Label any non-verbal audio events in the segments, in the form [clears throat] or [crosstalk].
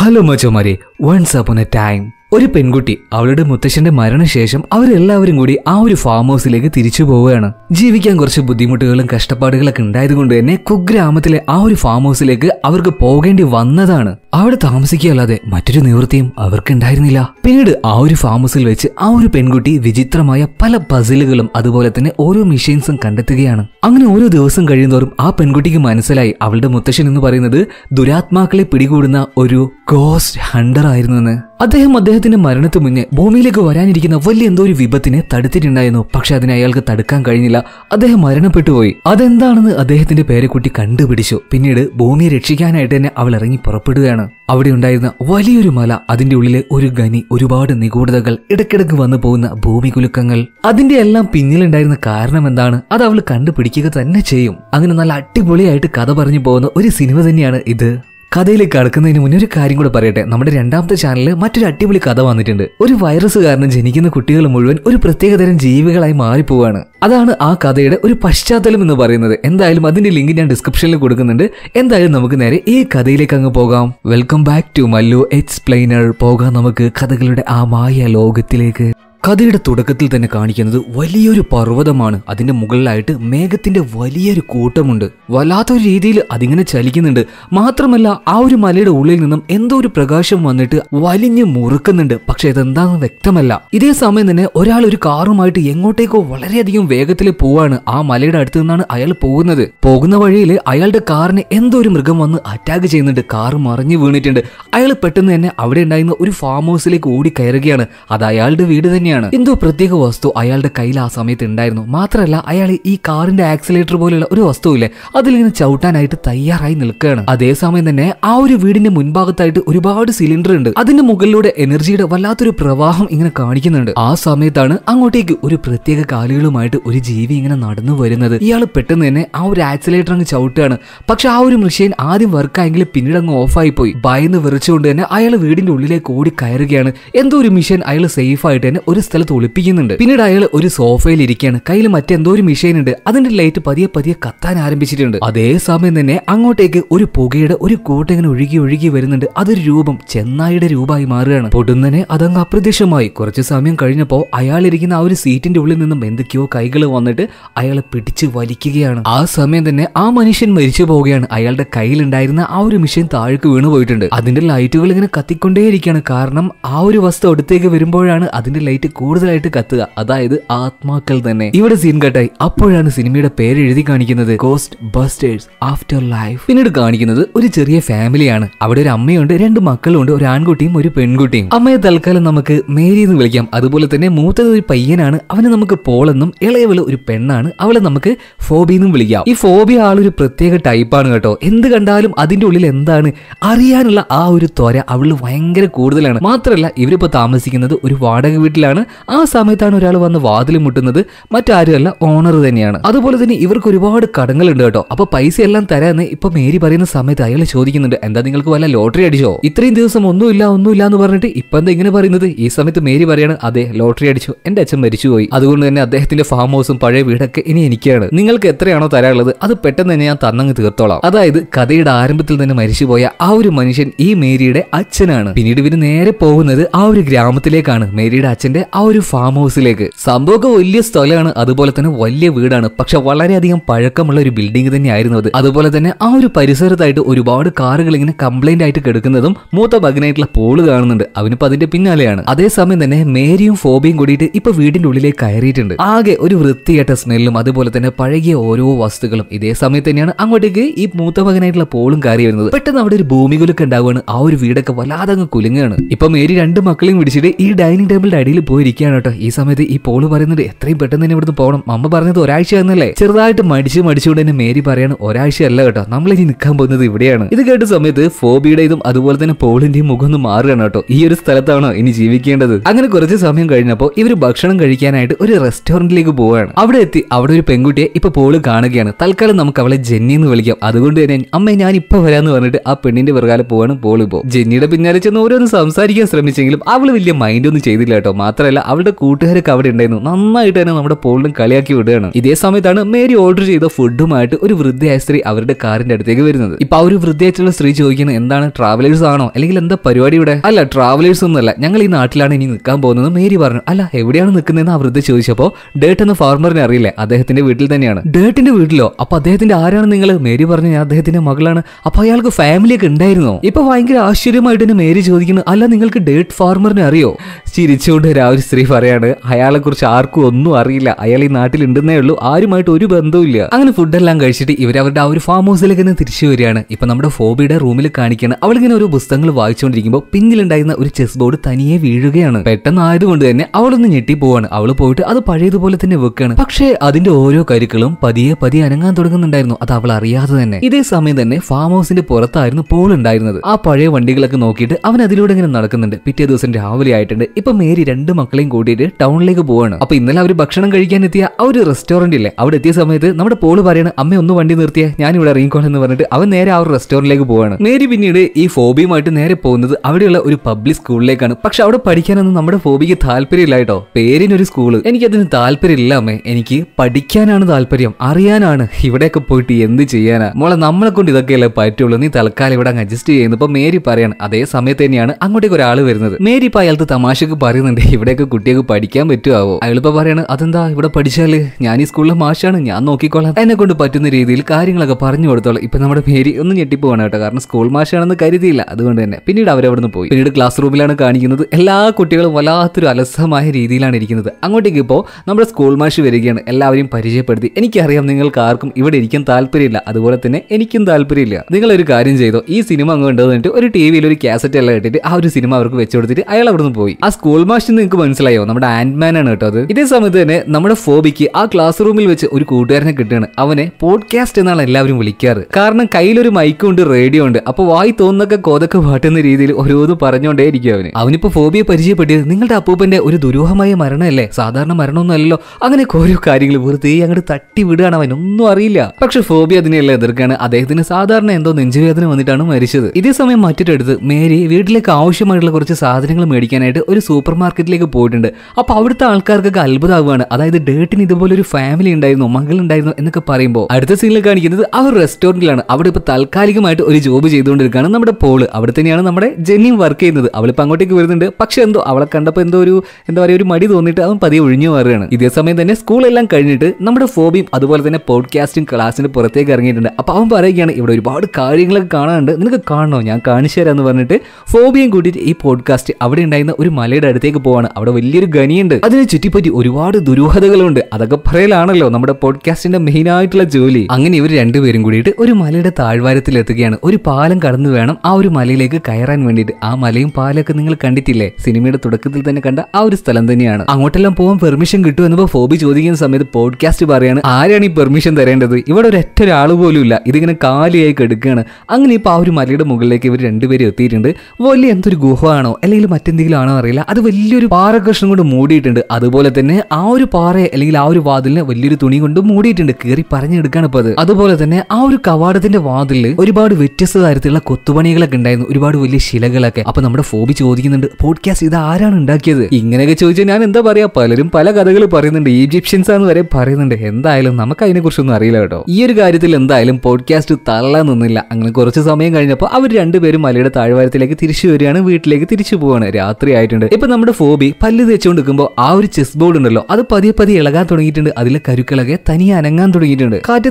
hello मजो मरे one upon a time ഒരു പെൺകുട്ടി അവളുടെ മുത്തശ്ശന്റെ മരണശേഷം അവരെല്ലാവരും കൂടി ആ ഒരു ഫാം ഹൗസിലേക്ക് തിരിച്ചു പോവുകയാണ് ജീവിക്കാൻ കുറച്ച് ബുദ്ധിമുട്ടുകളും കഷ്ടപ്പാടുകളൊക്കെ ഉണ്ടായതുകൊണ്ട് തന്നെ കുഗ്രാമത്തിലെ ആ ഒരു ഫാം ഹൗസിലേക്ക് അവർക്ക് പോകേണ്ടി വന്നതാണ് അവിടെ താമസിക്കുകയല്ലാതെ മറ്റൊരു നിവൃത്തിയും അവർക്ക് ഉണ്ടായിരുന്നില്ല പിന്നീട് ആ ഒരു ഫാം ഹൗസിൽ വെച്ച് ആ ഒരു പെൺകുട്ടി വിചിത്രമായ പല പസിലുകളും അതുപോലെ തന്നെ ഓരോ മെഷീൻസും കണ്ടെത്തുകയാണ് അങ്ങനെ ഓരോ ദിവസം കഴിയുന്നതോറും ആ പെൺകുട്ടിക്ക് മനസ്സിലായി അവളുടെ മുത്തശ്ശൻ എന്ന് പറയുന്നത് ദുരാത്മാക്കളെ പിടികൂടുന്ന ഒരു ഗോസ്റ്റ് ഹണ്ടർ ആയിരുന്നു എന്ന് അദ്ദേഹം അദ്ദേഹത്തിന്റെ മരണത്തിന് മുന്നേ ഭൂമിയിലേക്ക് വരാനിരിക്കുന്ന വലിയ എന്തോ ഒരു വിപത്തിനെ തടുത്തിട്ടുണ്ടായിരുന്നു പക്ഷെ അതിനെ അയാൾക്ക് തടുക്കാൻ കഴിഞ്ഞില്ല അദ്ദേഹം മരണപ്പെട്ടു പോയി അതെന്താണെന്ന് അദ്ദേഹത്തിന്റെ പേരക്കുട്ടി കണ്ടുപിടിച്ചു പിന്നീട് ഭൂമിയെ രക്ഷിക്കാനായിട്ട് തന്നെ അവൾ ഇറങ്ങി പുറപ്പെടുകയാണ് അവിടെ ഉണ്ടായിരുന്ന വലിയൊരു മല അതിന്റെ ഉള്ളിലെ ഒരു ഖനി ഒരുപാട് നിഗൂഢതകൾ ഇടയ്ക്കിടയ്ക്ക് വന്നു പോകുന്ന ഭൂമി കുലുക്കങ്ങൾ അതിന്റെ എല്ലാം പിന്നിലുണ്ടായിരുന്ന കാരണം എന്താണ് അത് അവൾ കണ്ടുപിടിക്കുക തന്നെ ചെയ്യും അങ്ങനെ നല്ല അടിപൊളിയായിട്ട് കഥ പറഞ്ഞു പോകുന്ന ഒരു സിനിമ തന്നെയാണ് ഇത് കഥയിലേക്ക് കടക്കുന്നതിന് മുന്നേ ഒരു കാര്യം കൂടെ പറയട്ടെ നമ്മുടെ രണ്ടാമത്തെ ചാനലിൽ മറ്റൊരു അടിപൊളി കഥ വന്നിട്ടുണ്ട് ഒരു വൈറസ് കാരണം ജനിക്കുന്ന കുട്ടികൾ മുഴുവൻ ഒരു പ്രത്യേകതരം ജീവികളായി മാറിപ്പോവാണ് അതാണ് ആ കഥയുടെ ഒരു പശ്ചാത്തലം എന്ന് പറയുന്നത് എന്തായാലും അതിന്റെ ലിങ്ക് ഞാൻ ഡിസ്ക്രിപ്ഷനിൽ കൊടുക്കുന്നുണ്ട് എന്തായാലും നമുക്ക് നേരെ ഈ കഥയിലേക്ക് അങ്ങ് പോകാം welcome back to Mallu explainer പോകാം നമുക്ക് കഥകളുടെ ആ മായ ലോകത്തിലേക്ക് കഥയുടെ തുടക്കത്തിൽ തന്നെ കാണിക്കുന്നത് വലിയൊരു പർവ്വതമാണ് അതിന്റെ മുകളിലായിട്ട് മേഘത്തിന്റെ വലിയൊരു കൂട്ടമുണ്ട് വല്ലാത്തൊരു രീതിയിൽ അതിങ്ങനെ ചലിക്കുന്നുണ്ട് മാത്രമല്ല ആ ഒരു മലയുടെ ഉള്ളിൽ നിന്നും എന്തോ ഒരു പ്രകാശം വന്നിട്ട് വലിഞ്ഞു മുറുക്കുന്നുണ്ട് പക്ഷെ ഇതെന്താണെന്ന് വ്യക്തമല്ല ഇതേ സമയം തന്നെ ഒരാൾ ഒരു കാറുമായിട്ട് എങ്ങോട്ടേക്കോ വളരെയധികം വേഗത്തിൽ പോവാണ് ആ മലയുടെ അടുത്ത് നിന്നാണ് അയാൾ പോകുന്നത് പോകുന്ന വഴിയിൽ അയാളുടെ കാറിനെ എന്തോ ഒരു മൃഗം വന്ന് അറ്റാക്ക് ചെയ്യുന്നുണ്ട് കാർ മറിഞ്ഞു വീണിട്ടുണ്ട് അയാൾ പെട്ടെന്ന് തന്നെ അവിടെ ഉണ്ടായിരുന്ന ഒരു ഫാം ഹൗസിലേക്ക് ഓടി കയറുകയാണ് അത് അയാളുടെ വീട് തന്നെയാണ് തന്നെയാണ് എന്തോ പ്രത്യേക വസ്തു അയാളുടെ കയ്യിൽ ആ സമയത്ത് ഉണ്ടായിരുന്നു മാത്രമല്ല അയാൾ ഈ കാറിന്റെ ആക്സിലേറ്റർ പോലുള്ള ഒരു വസ്തുവില്ലേ അതിലിങ്ങനെ ചവിട്ടാനായിട്ട് തയ്യാറായി നിൽക്കുകയാണ് അതേസമയം തന്നെ ആ ഒരു വീടിന്റെ മുൻഭാഗത്തായിട്ട് ഒരുപാട് സിലിണ്ടർ ഉണ്ട് അതിന്റെ മുകളിലൂടെ എനർജിയുടെ വല്ലാത്തൊരു പ്രവാഹം ഇങ്ങനെ കാണിക്കുന്നുണ്ട് ആ സമയത്താണ് അങ്ങോട്ടേക്ക് ഒരു പ്രത്യേക കാലുകളുമായിട്ട് ഒരു ജീവി ഇങ്ങനെ നടന്നു വരുന്നത് ഇയാൾ പെട്ടെന്ന് തന്നെ ആ ഒരു ആക്സിലേറ്റർ അങ്ങ് ചവിട്ടുകയാണ് പക്ഷെ ആ ഒരു മെഷീൻ ആദ്യം വർക്കായെങ്കിൽ പിന്നീട് അങ്ങ് ഓഫായി പോയി ഭയന്ന് വിറച്ചുകൊണ്ട് തന്നെ അയാൾ വീടിന്റെ ഉള്ളിലേക്ക് ഓടി കയറുകയാണ് എന്തോ ഒരു മിഷൻ അയാൾ സേഫ് ആയിട്ട് തന്നെ ഒരു ഒരു സ്ഥലത്ത് ഒളിപ്പിക്കുന്നുണ്ട് പിന്നീട് അയാൾ ഒരു സോഫയിൽ ഇരിക്കുകയാണ് കയ്യിൽ മറ്റെന്തോ ഒരു മിഷീൻ ഉണ്ട് അതിന്റെ ലൈറ്റ് പതിയെ പതിയെ കത്താൻ ആരംഭിച്ചിട്ടുണ്ട് അതേ സമയം തന്നെ അങ്ങോട്ടേക്ക് ഒരു പുകയുടെ ഒരു കൂട്ടിങ്ങനെ ഒഴുകി ഒഴുകി വരുന്നുണ്ട് അതൊരു രൂപം ചെന്നായിയുടെ രൂപമായി മാറുകയാണ് പൊടുന്നനെ അതങ്ങ് അപ്രത്യക്ഷമായി കുറച്ച് സമയം കഴിഞ്ഞപ്പോൾ അയാൾ ഇരിക്കുന്ന ആ ഒരു സീറ്റിന്റെ ഉള്ളിൽ നിന്നും എന്തൊക്കെയോ കൈകൾ വന്നിട്ട് അയാളെ പിടിച്ച് വലിക്കുകയാണ് ആ സമയം തന്നെ ആ മനുഷ്യൻ മരിച്ചു പോവുകയാണ് അയാളുടെ കയ്യിലുണ്ടായിരുന്ന ആ ഒരു മെഷീൻ താഴേക്ക് വീണു പോയിട്ടുണ്ട് അതിന്റെ ലൈറ്റുകൾ ഇങ്ങനെ കത്തിക്കൊണ്ടേയിരിക്കുകയാണ് കാരണം ആ ഒരു വസ്തു അടുത്തേക്ക് വരുമ്പോഴാണ് അതിന്റെ ലൈറ്റ് വേണ്ടി കൂടുതലായിട്ട് കത്തുക അതായത് ആത്മാക്കൾ തന്നെ ഇവിടെ സീൻ കട്ടായി അപ്പോഴാണ് സിനിമയുടെ പേര് എഴുതി കാണിക്കുന്നത് കോസ്റ്റ് ബസ്റ്റേഴ്സ് ആഫ്റ്റർ ലൈഫ് പിന്നീട് കാണിക്കുന്നത് ഒരു ചെറിയ ഫാമിലിയാണ് അവിടെ ഒരു അമ്മയുണ്ട് രണ്ട് മക്കളുണ്ട് ഒരു ആൺകുട്ടിയും ഒരു പെൺകുട്ടിയും അമ്മയെ തൽക്കാലം നമുക്ക് മേരി എന്ന് വിളിക്കാം അതുപോലെ തന്നെ മൂത്തത് ഒരു പയ്യനാണ് അവനെ നമുക്ക് പോളെന്നും ഇളയവള് ഒരു പെണ്ണാണ് അവളെ നമുക്ക് ഫോബി എന്നും വിളിക്കാം ഈ ഫോബി ആളൊരു പ്രത്യേക ടൈപ്പാണ് കേട്ടോ എന്ത് കണ്ടാലും അതിന്റെ ഉള്ളിൽ എന്താണ് അറിയാനുള്ള ആ ഒരു ത്വര അവള് ഭയങ്കര കൂടുതലാണ് മാത്രമല്ല ഇവരിപ്പോ താമസിക്കുന്നത് ഒരു വാടക വീട്ടിലാണ് നിൽക്കുകയാണ് ആ സമയത്താണ് ഒരാൾ വന്ന് വാതിൽ മുട്ടുന്നത് മറ്റാരുമല്ല ഓണർ തന്നെയാണ് അതുപോലെ തന്നെ ഇവർക്ക് ഒരുപാട് ഉണ്ട് കേട്ടോ അപ്പൊ പൈസ എല്ലാം തരാന്ന് ഇപ്പൊ മേരി പറയുന്ന സമയത്ത് അയാൾ ചോദിക്കുന്നുണ്ട് എന്താ നിങ്ങൾക്ക് വല്ല ലോട്ടറി അടിച്ചോ ഇത്രയും ദിവസം ഒന്നുമില്ല ഒന്നുമില്ല എന്ന് പറഞ്ഞിട്ട് ഇപ്പൊ എന്താ ഇങ്ങനെ പറയുന്നത് ഈ സമയത്ത് മേരി പറയാണ് അതെ ലോട്ടറി അടിച്ചു എന്റെ അച്ഛൻ മരിച്ചുപോയി അതുകൊണ്ട് തന്നെ അദ്ദേഹത്തിന്റെ ഫാം ഹൗസും പഴയ വീടൊക്കെ ഇനി എനിക്കാണ് നിങ്ങൾക്ക് എത്രയാണോ തരാനുള്ളത് അത് പെട്ടെന്ന് തന്നെ ഞാൻ തന്നങ്ങ് തീർത്തോളാം അതായത് കഥയുടെ ആരംഭത്തിൽ തന്നെ മരിച്ചുപോയ ആ ഒരു മനുഷ്യൻ ഈ മേരിയുടെ അച്ഛനാണ് പിന്നീട് ഇവര് നേരെ പോകുന്നത് ആ ഒരു ഗ്രാമത്തിലേക്കാണ് മേരിയുടെ അച്ഛന്റെ ആ ഒരു ഫാം ഹൗസിലേക്ക് സംഭവമൊക്കെ വലിയ സ്ഥലമാണ് അതുപോലെ തന്നെ വലിയ വീടാണ് പക്ഷെ വളരെയധികം പഴക്കമുള്ള ഒരു ബിൽഡിംഗ് തന്നെയായിരുന്നു അത് അതുപോലെ തന്നെ ആ ഒരു പരിസരത്തായിട്ട് ഒരുപാട് കാറുകൾ ഇങ്ങനെ കംപ്ലൈന്റ് ആയിട്ട് കിടക്കുന്നതും മൂത്ത മകനായിട്ടുള്ള പോള് കാണുന്നുണ്ട് അവനിപ്പോ അതിന്റെ പിന്നാലെയാണ് അതേസമയം തന്നെ മേരിയും ഫോബിയും കൂടിയിട്ട് ഇപ്പൊ വീടിന്റെ ഉള്ളിലേക്ക് കയറിയിട്ടുണ്ട് ആകെ ഒരു വൃത്തികെട്ട സ്മെല്ലും അതുപോലെ തന്നെ പഴകിയ ഓരോ വസ്തുക്കളും ഇതേ സമയത്ത് തന്നെയാണ് അങ്ങോട്ടേക്ക് ഈ മൂത്ത മകനായിട്ടുള്ള പോളും കയറി വരുന്നത് പെട്ടെന്ന് അവിടെ ഒരു ഭൂമികുലൊക്കെ ഉണ്ടാവുകയാണ് ആ ഒരു വീടൊക്കെ വല്ലാതെ അങ്ങ് കുലുങ്ങാണ് ഇപ്പൊ മേരി രണ്ട് മക്കളെയും പിടിച്ചിട്ട് ഈ ഡൈനിങ് ടേബിളിന്റെ അടിയിൽ പോയിരിക്കുകയാണ് കേട്ടോ ഈ സമയത്ത് ഈ പോള് പറയുന്നത് എത്രയും പെട്ടെന്ന് തന്നെ ഇവിടുന്ന് പോകണം അമ്മ പറഞ്ഞത് ഒരാഴ്ച എന്നല്ലേ ചെറുതായിട്ട് മടിച്ച് മടിച്ചുകൊണ്ട് തന്നെ മേരി പറയാണ് ഒരാഴ്ച അല്ല കേട്ടോ നമ്മൾ ഇനി നിൽക്കാൻ പോകുന്നത് ഇവിടെയാണ് ഇത് കേട്ട സമയത്ത് ഫോബിയുടേതും അതുപോലെ തന്നെ പോളിന്റെയും മുഖം ഒന്ന് മാറുകയാണ് കേട്ടോ ഈ ഒരു സ്ഥലത്താണോ ഇനി ജീവിക്കേണ്ടത് അങ്ങനെ കുറച്ച് സമയം കഴിഞ്ഞപ്പോൾ ഇവർ ഭക്ഷണം കഴിക്കാനായിട്ട് ഒരു റെസ്റ്റോറന്റിലേക്ക് പോവുകയാണ് അവിടെ എത്തി അവിടെ ഒരു പെൺകുട്ടിയെ ഇപ്പൊ പോള് കാണുകയാണ് തൽക്കാലം നമുക്ക് അവളെ ജെന്നി എന്ന് വിളിക്കാം അതുകൊണ്ട് തന്നെ അമ്മ ഞാൻ ഇപ്പൊ വരാന്ന് പറഞ്ഞിട്ട് ആ പെണ്ണിന്റെ പിറകാലെ പോവാണ് പോളിപ്പോ പോ ജെന്നിയുടെ പിന്നാലെ ചെന്ന് ഓരോന്ന് സംസാരിക്കാൻ ശ്രമിച്ചെങ്കിലും അവള് വലിയ മൈൻഡ് ഒന്നും ചെയ്തില്ല കേട്ടോ മാത്രം മാത്രമല്ല അവരുടെ കൂട്ടുകാരൊക്കെ അവിടെ ഉണ്ടായിരുന്നു നന്നായിട്ട് തന്നെ നമ്മുടെ പോളിനും കളിയാക്കി വിടുകയാണ് ഇതേ സമയത്താണ് മേരി ഓർഡർ ചെയ്ത ഫുഡുമായിട്ട് ഒരു വൃദ്ധയായ സ്ത്രീ അവരുടെ കാറിന്റെ അടുത്തേക്ക് വരുന്നത് ഇപ്പൊ ആ ഒരു വൃദ്ധയായിട്ടുള്ള സ്ത്രീ ചോദിക്കുന്നത് എന്താണ് ട്രാവലേഴ്സ് ആണോ അല്ലെങ്കിൽ എന്താ പരിപാടി ഇവിടെ അല്ല ട്രാവലേഴ്സ് ഒന്നുമല്ല ഞങ്ങൾ ഈ നാട്ടിലാണ് ഇനി നിൽക്കാൻ പോകുന്നത് മേരി പറഞ്ഞു അല്ല എവിടെയാണ് നിൽക്കുന്നതെന്ന് ആ വൃദ്ധ ചോദിച്ചപ്പോൾ ഡേട്ട് എന്ന ഫാർമറിനെ അറിയില്ലേ അദ്ദേഹത്തിന്റെ വീട്ടിൽ തന്നെയാണ് ഡേട്ടിന്റെ വീട്ടിലോ അപ്പൊ അദ്ദേഹത്തിന്റെ ആരാണ് നിങ്ങൾ മേരി പറഞ്ഞു ഞാൻ അദ്ദേഹത്തിന്റെ മകളാണ് അപ്പൊ അയാൾക്ക് ഫാമിലി ഒക്കെ ഉണ്ടായിരുന്നോ ഇപ്പൊ ഭയങ്കര ആശ്ചര്യമായിട്ട് മേരി ചോദിക്കുന്നു അല്ല നിങ്ങൾക്ക് ഡേറ്റ് ഫാർമറിനെ അറിയോ ചിരിച്ചുകൊണ്ട് ഒരു സ്ത്രീ പറയാണ് അയാളെ കുറിച്ച് ആർക്കും ഒന്നും അറിയില്ല അയാൾ ഈ നാട്ടിൽ ഉണ്ടെന്നേ ഉള്ളൂ ആരുമായിട്ട് ഒരു ബന്ധവുമില്ല അങ്ങനെ ഫുഡെല്ലാം കഴിച്ചിട്ട് ഇവർ അവരുടെ ആ ഒരു ഫാം ഹൗസിലേക്ക് തന്നെ തിരിച്ചു വരികയാണ് ഇപ്പൊ നമ്മുടെ ഫോബിയുടെ റൂമിൽ അവൾ അവളിങ്ങനെ ഒരു പുസ്തകങ്ങൾ വായിച്ചുകൊണ്ടിരിക്കുമ്പോൾ പിന്നിലുണ്ടായിരുന്ന ഒരു ചെസ് ബോർഡ് തനിയെ വീഴുകയാണ് പെട്ടെന്ന് ആയതുകൊണ്ട് തന്നെ അവളൊന്ന് പോവാണ് അവൾ പോയിട്ട് അത് പഴയതുപോലെ തന്നെ വെക്കുകയാണ് പക്ഷേ അതിന്റെ ഓരോ കരുക്കളും പതിയെ പതിയെ അനങ്ങാൻ തുടങ്ങുന്നുണ്ടായിരുന്നു അത് അവൾ അറിയാതെ തന്നെ ഇതേ സമയം തന്നെ ഫാം ഹൗസിന്റെ പുറത്തായിരുന്നു പോൾ ഉണ്ടായിരുന്നത് ആ പഴയ വണ്ടികളൊക്കെ നോക്കിയിട്ട് അവൻ അതിലൂടെ ഇങ്ങനെ നടക്കുന്നുണ്ട് പിറ്റേ ദിവസം രാവിലെ ആയിട്ടുണ്ട് ഇപ്പൊ മേരി രണ്ട് മക്കളെയും കൂട്ടിയിട്ട് ടൗണിലേക്ക് പോവാണ് അപ്പൊ ഇന്നലെ അവർ ഭക്ഷണം കഴിക്കാൻ എത്തിയ ആ ഒരു റെസ്റ്റോറന്റില്ലേ അവിടെ എത്തിയ സമയത്ത് നമ്മുടെ പോള് പറയാണ് അമ്മ ഒന്ന് വണ്ടി നിർത്തിയ ഞാൻ ഇവിടെ ഇറങ്ങിക്കോളെന്ന് പറഞ്ഞിട്ട് അവൻ നേരെ ആ ഒരു റെസ്റ്റോറന്റിലേക്ക് പോവാണ് മേരി പിന്നീട് ഈ ഫോബിയുമായിട്ട് നേരെ പോകുന്നത് അവിടെയുള്ള ഒരു പബ്ലിക് സ്കൂളിലേക്കാണ് പക്ഷെ അവിടെ പഠിക്കാനൊന്നും നമ്മുടെ ഫോബിക്ക് താല്പര്യമില്ല കേട്ടോ പേരിനൊരു സ്കൂള് എനിക്കതിന് താല്പര്യമില്ല അമ്മേ എനിക്ക് പഠിക്കാനാണ് താല്പര്യം അറിയാനാണ് ഇവിടെയൊക്കെ പോയിട്ട് എന്ത് ചെയ്യാനാ മോളെ നമ്മളെ കൊണ്ട് ഇതൊക്കെയല്ലേ പറ്റുള്ളൂ നീ തൽക്കാലം ഇവിടെ അങ്ങ് അഡ്ജസ്റ്റ് ചെയ്യുന്നു ഇപ്പൊ മേരി പറയാണ് അതേ സമയത്ത് തന്നെയാണ് അങ്ങോട്ടേക്ക് ഒരാൾ വരുന്നത് മേരി ഇപ്പൊ അയാൾക്ക് തമാശക്ക് പറയുന്നുണ്ട് ഇവിടെ ഒക്കെ കുട്ടിയൊക്കെ പഠിക്കാൻ പറ്റുമാവോ അയാളിപ്പോ പറയാണ് അതെന്താ ഇവിടെ പഠിച്ചാല് ഞാൻ ഈ സ്കൂളിലെ മാഷാണ് ഞാൻ നോക്കിക്കോളാം എന്നെ കൊണ്ട് പറ്റുന്ന രീതിയിൽ കാര്യങ്ങളൊക്കെ പറഞ്ഞു കൊടുത്തോളൂ ഇപ്പൊ നമ്മുടെ പേര് ഒന്ന് ഞെട്ടിപ്പോണ കേട്ടോ കാരണം സ്കൂൾ മാഷാണെന്ന് കരുതിയില്ല അതുകൊണ്ട് തന്നെ പിന്നീട് അവരവിടുന്ന് പോയി പിന്നീട് ക്ലാസ് റൂമിലാണ് കാണിക്കുന്നത് എല്ലാ കുട്ടികളും വല്ലാത്തൊരു അലസമായ രീതിയിലാണ് ഇരിക്കുന്നത് അങ്ങോട്ടേക്ക് ഇപ്പോ നമ്മുടെ സ്കൂൾ മാഷ് വരികയാണ് എല്ലാവരെയും പരിചയപ്പെടുത്തി എനിക്കറിയാം നിങ്ങൾക്ക് ആർക്കും ഇവിടെ ഇരിക്കാൻ താല്പര്യമില്ല അതുപോലെ തന്നെ എനിക്കും താല്പര്യമില്ല ഒരു കാര്യം ചെയ്തോ ഈ സിനിമ അങ്ങ് കണ്ടു ഒരു ടി വിയിൽ ഒരു കാസറ്റ് എല്ലാം ഇട്ടിട്ട് ആ ഒരു സിനിമ അവർക്ക് വെച്ചു കൊടുത്തിട്ട് അയാൾ അവിടുന്ന് പോയി ആ സ്കൂൾ മാഷിന് നിങ്ങൾക്ക് മനസ്സിലായോ നമ്മുടെ ആൻഡ്മാൻ ആണ് കേട്ടോ അത് ഇതേ സമയത്ത് തന്നെ നമ്മുടെ ഫോബിക്ക് ആ ക്ലാസ് റൂമിൽ വെച്ച് ഒരു കൂട്ടുകാരനെ കിട്ടുകയാണ് അവനെ പോഡ്കാസ്റ്റ് എന്നാണ് എല്ലാവരും വിളിക്കാറ് കാരണം കയ്യിലൊരു മൈക്കും ഉണ്ട് റേഡിയോ ഉണ്ട് അപ്പോൾ വായി തോന്നുന്നൊക്കെ കോതൊക്കെ പാട്ടുന്ന രീതിയിൽ ഓരോന്ന് പറഞ്ഞോണ്ടേ ഇരിക്കും അവന് അവനിപ്പോ ഫോബിയെ പരിചയപ്പെട്ടിയത് നിങ്ങളുടെ അപ്പൂപ്പന്റെ ഒരു ദുരൂഹമായ മരണമല്ലേ സാധാരണ മരണമൊന്നുമല്ലല്ലോ അങ്ങനെ ഓരോ കാര്യങ്ങൾ വെറുതെ അങ്ങോട്ട് തട്ടി വിടുകയാണ് അവൻ ഒന്നും അറിയില്ല പക്ഷെ ഫോബി അതിനെയല്ല എതിർക്കാണ് അദ്ദേഹത്തിന് സാധാരണ എന്തോ നെഞ്ചുവേദന വന്നിട്ടാണ് മരിച്ചത് ഇതേ സമയം മറ്റൊരിടത്ത് മേരി വീട്ടിലേക്ക് ആവശ്യമായിട്ടുള്ള കുറച്ച് സാധനങ്ങൾ മേടിക്കാനായിട്ട് ഒരു സൂപ്പർ മാർക്കറ്റിലേക്ക് പോയിട്ടുണ്ട് അപ്പോൾ അവിടുത്തെ ആൾക്കാർക്കൊക്കെ അത്ഭുതമാകുകയാണ് അതായത് ഡേട്ടിന് ഇതുപോലെ ഒരു ഫാമിലി ഉണ്ടായിരുന്നു മകൾ ഉണ്ടായിരുന്നു എന്നൊക്കെ പറയുമ്പോൾ അടുത്ത സീനിൽ കാണിക്കുന്നത് അവർ റെസ്റ്റോറന്റിലാണ് അവിടെ ഇപ്പൊ താൽക്കാലികമായിട്ട് ഒരു ജോബ് ചെയ്തുകൊണ്ടിരിക്കുകയാണ് നമ്മുടെ പോള് അവിടെ തന്നെയാണ് നമ്മുടെ ജെന്നിയും വർക്ക് ചെയ്യുന്നത് അവളിപ്പോൾ അങ്ങോട്ടേക്ക് വരുന്നുണ്ട് പക്ഷേ എന്തോ അവളെ കണ്ടപ്പോൾ എന്തോ ഒരു എന്താ പറയുക ഒരു മടി തോന്നിയിട്ട് അവൻ പതിയെ ഒഴിഞ്ഞു മാറുകയാണ് ഇതേ സമയം തന്നെ സ്കൂളെല്ലാം കഴിഞ്ഞിട്ട് നമ്മുടെ ഫോബിയും അതുപോലെ തന്നെ പോഡ്കാസ്റ്റിംഗ് ക്ലാസ്സിന് പുറത്തേക്ക് ഇറങ്ങിയിട്ടുണ്ട് അപ്പോൾ അവൻ പറയുകയാണ് ഇവിടെ ഒരുപാട് കാര്യങ്ങളൊക്കെ കാണാനുണ്ട് നിനക്ക് കാണണോ ഞാൻ കാണിച്ചു തരാന്ന് പറഞ്ഞിട്ട് ഫോബിയും കൂട്ടിയിട്ട് ഈ പോഡ്കാസ്റ്റ് അവിടെ ഉണ്ടായിരുന്ന ഒരു മലയുടെ അടുത്തേക്ക് പോവാണ് അവിടെ വലിയൊരു ഗനിയുണ്ട് അതിനെ ചുറ്റിപ്പറ്റി ഒരുപാട് ദുരൂഹതകളുണ്ട് അതൊക്കെ പറയലാണല്ലോ നമ്മുടെ പോഡ്കാസ്റ്റിന്റെ മെയിൻ ആയിട്ടുള്ള ജോലി അങ്ങനെ ഇവർ രണ്ടുപേരും കൂടിയിട്ട് ഒരു മലയുടെ താഴ്വാരത്തിൽ എത്തുകയാണ് ഒരു പാലം കടന്നു വേണം ആ ഒരു മലയിലേക്ക് കയറാൻ വേണ്ടിയിട്ട് ആ മലയും പാലൊക്കെ നിങ്ങൾ കണ്ടിട്ടില്ലേ സിനിമയുടെ തുടക്കത്തിൽ തന്നെ കണ്ട ആ ഒരു സ്ഥലം തന്നെയാണ് അങ്ങോട്ടെല്ലാം പോകാൻ പെർമിഷൻ കിട്ടും ഫോബി ചോദിക്കുന്ന സമയത്ത് പോഡ്കാസ്റ്റ് പറയാണ് ആരാണ് ഈ പെർമിഷൻ തരേണ്ടത് ഇവിടെ ഒരൊറ്റ ഒരാൾ പോലും ഇല്ല ഇതിങ്ങനെ കാലിയായി കെടുക്കുകയാണ് അങ്ങനെ ഇപ്പൊ ആ ഒരു മലയുടെ മുകളിലേക്ക് ഇവർ രണ്ടുപേരും എത്തിയിട്ടുണ്ട് വലിയ എന്തൊരു ഗുഹ ആണോ അല്ലെങ്കിൽ മറ്റെന്തെങ്കിലും ആണോ അറിയില്ല അത് വലിയൊരു പാറകഷ്ണം കൊണ്ട് മൂടിയിട്ടുണ്ട് അതുപോലെ തന്നെ ആ ഒരു പാറയെ അല്ലെങ്കിൽ ആ ഒരു വാതിലിനെ വലിയൊരു തുണി കൊണ്ട് മൂടിയിട്ടുണ്ട് കയറി പറഞ്ഞെടുക്കാണ് ഇപ്പോൾ അത് അതുപോലെ തന്നെ ആ ഒരു കവാടത്തിന്റെ വാതിലിൽ ഒരുപാട് വ്യത്യസ്ത തരത്തിലുള്ള കൊത്തുപണികളൊക്കെ ഉണ്ടായിരുന്നു ഒരുപാട് വലിയ ശിലകളൊക്കെ അപ്പൊ നമ്മുടെ ഫോബി ചോദിക്കുന്നുണ്ട് പോഡ്കാസ്റ്റ് ഇത് ആരാണ് ഉണ്ടാക്കിയത് ഇങ്ങനെയൊക്കെ ചോദിച്ചാൽ ഞാൻ എന്താ പറയാ പലരും പല കഥകൾ പറയുന്നുണ്ട് ഈജിപ്ഷ്യൻസ് ആണ് വരെ പറയുന്നുണ്ട് എന്തായാലും നമുക്ക് അതിനെ കുറിച്ചൊന്നും അറിയില്ല കേട്ടോ ഈ ഒരു കാര്യത്തിൽ എന്തായാലും പോഡ്കാസ്റ്റ് തള്ളാൻ നിന്നില്ല അങ്ങനെ കുറച്ച് സമയം കഴിഞ്ഞപ്പോൾ അവർ രണ്ടുപേരും മലയുടെ താഴ്വാരത്തിലേക്ക് തിരിച്ചു വരികയാണ് വീട്ടിലേക്ക് തിരിച്ചു പോവാണ് രാത്രി ആയിട്ടുണ്ട് ഇപ്പൊ നമ്മുടെ ഫോബി പല്ല് തേച്ചുകൊണ്ട് നിൽക്കുമ്പോൾ ആ ഒരു ചെസ് ബോർഡ് ഉണ്ടല്ലോ അത് പതിയെ പതിയെ ഇളകാൻ തുടങ്ങിയിട്ടുണ്ട് അതിലെ കരുക്കളകെ തനിയെ അനങ്ങാൻ തുടങ്ങിയിട്ടുണ്ട് കാറ്റ്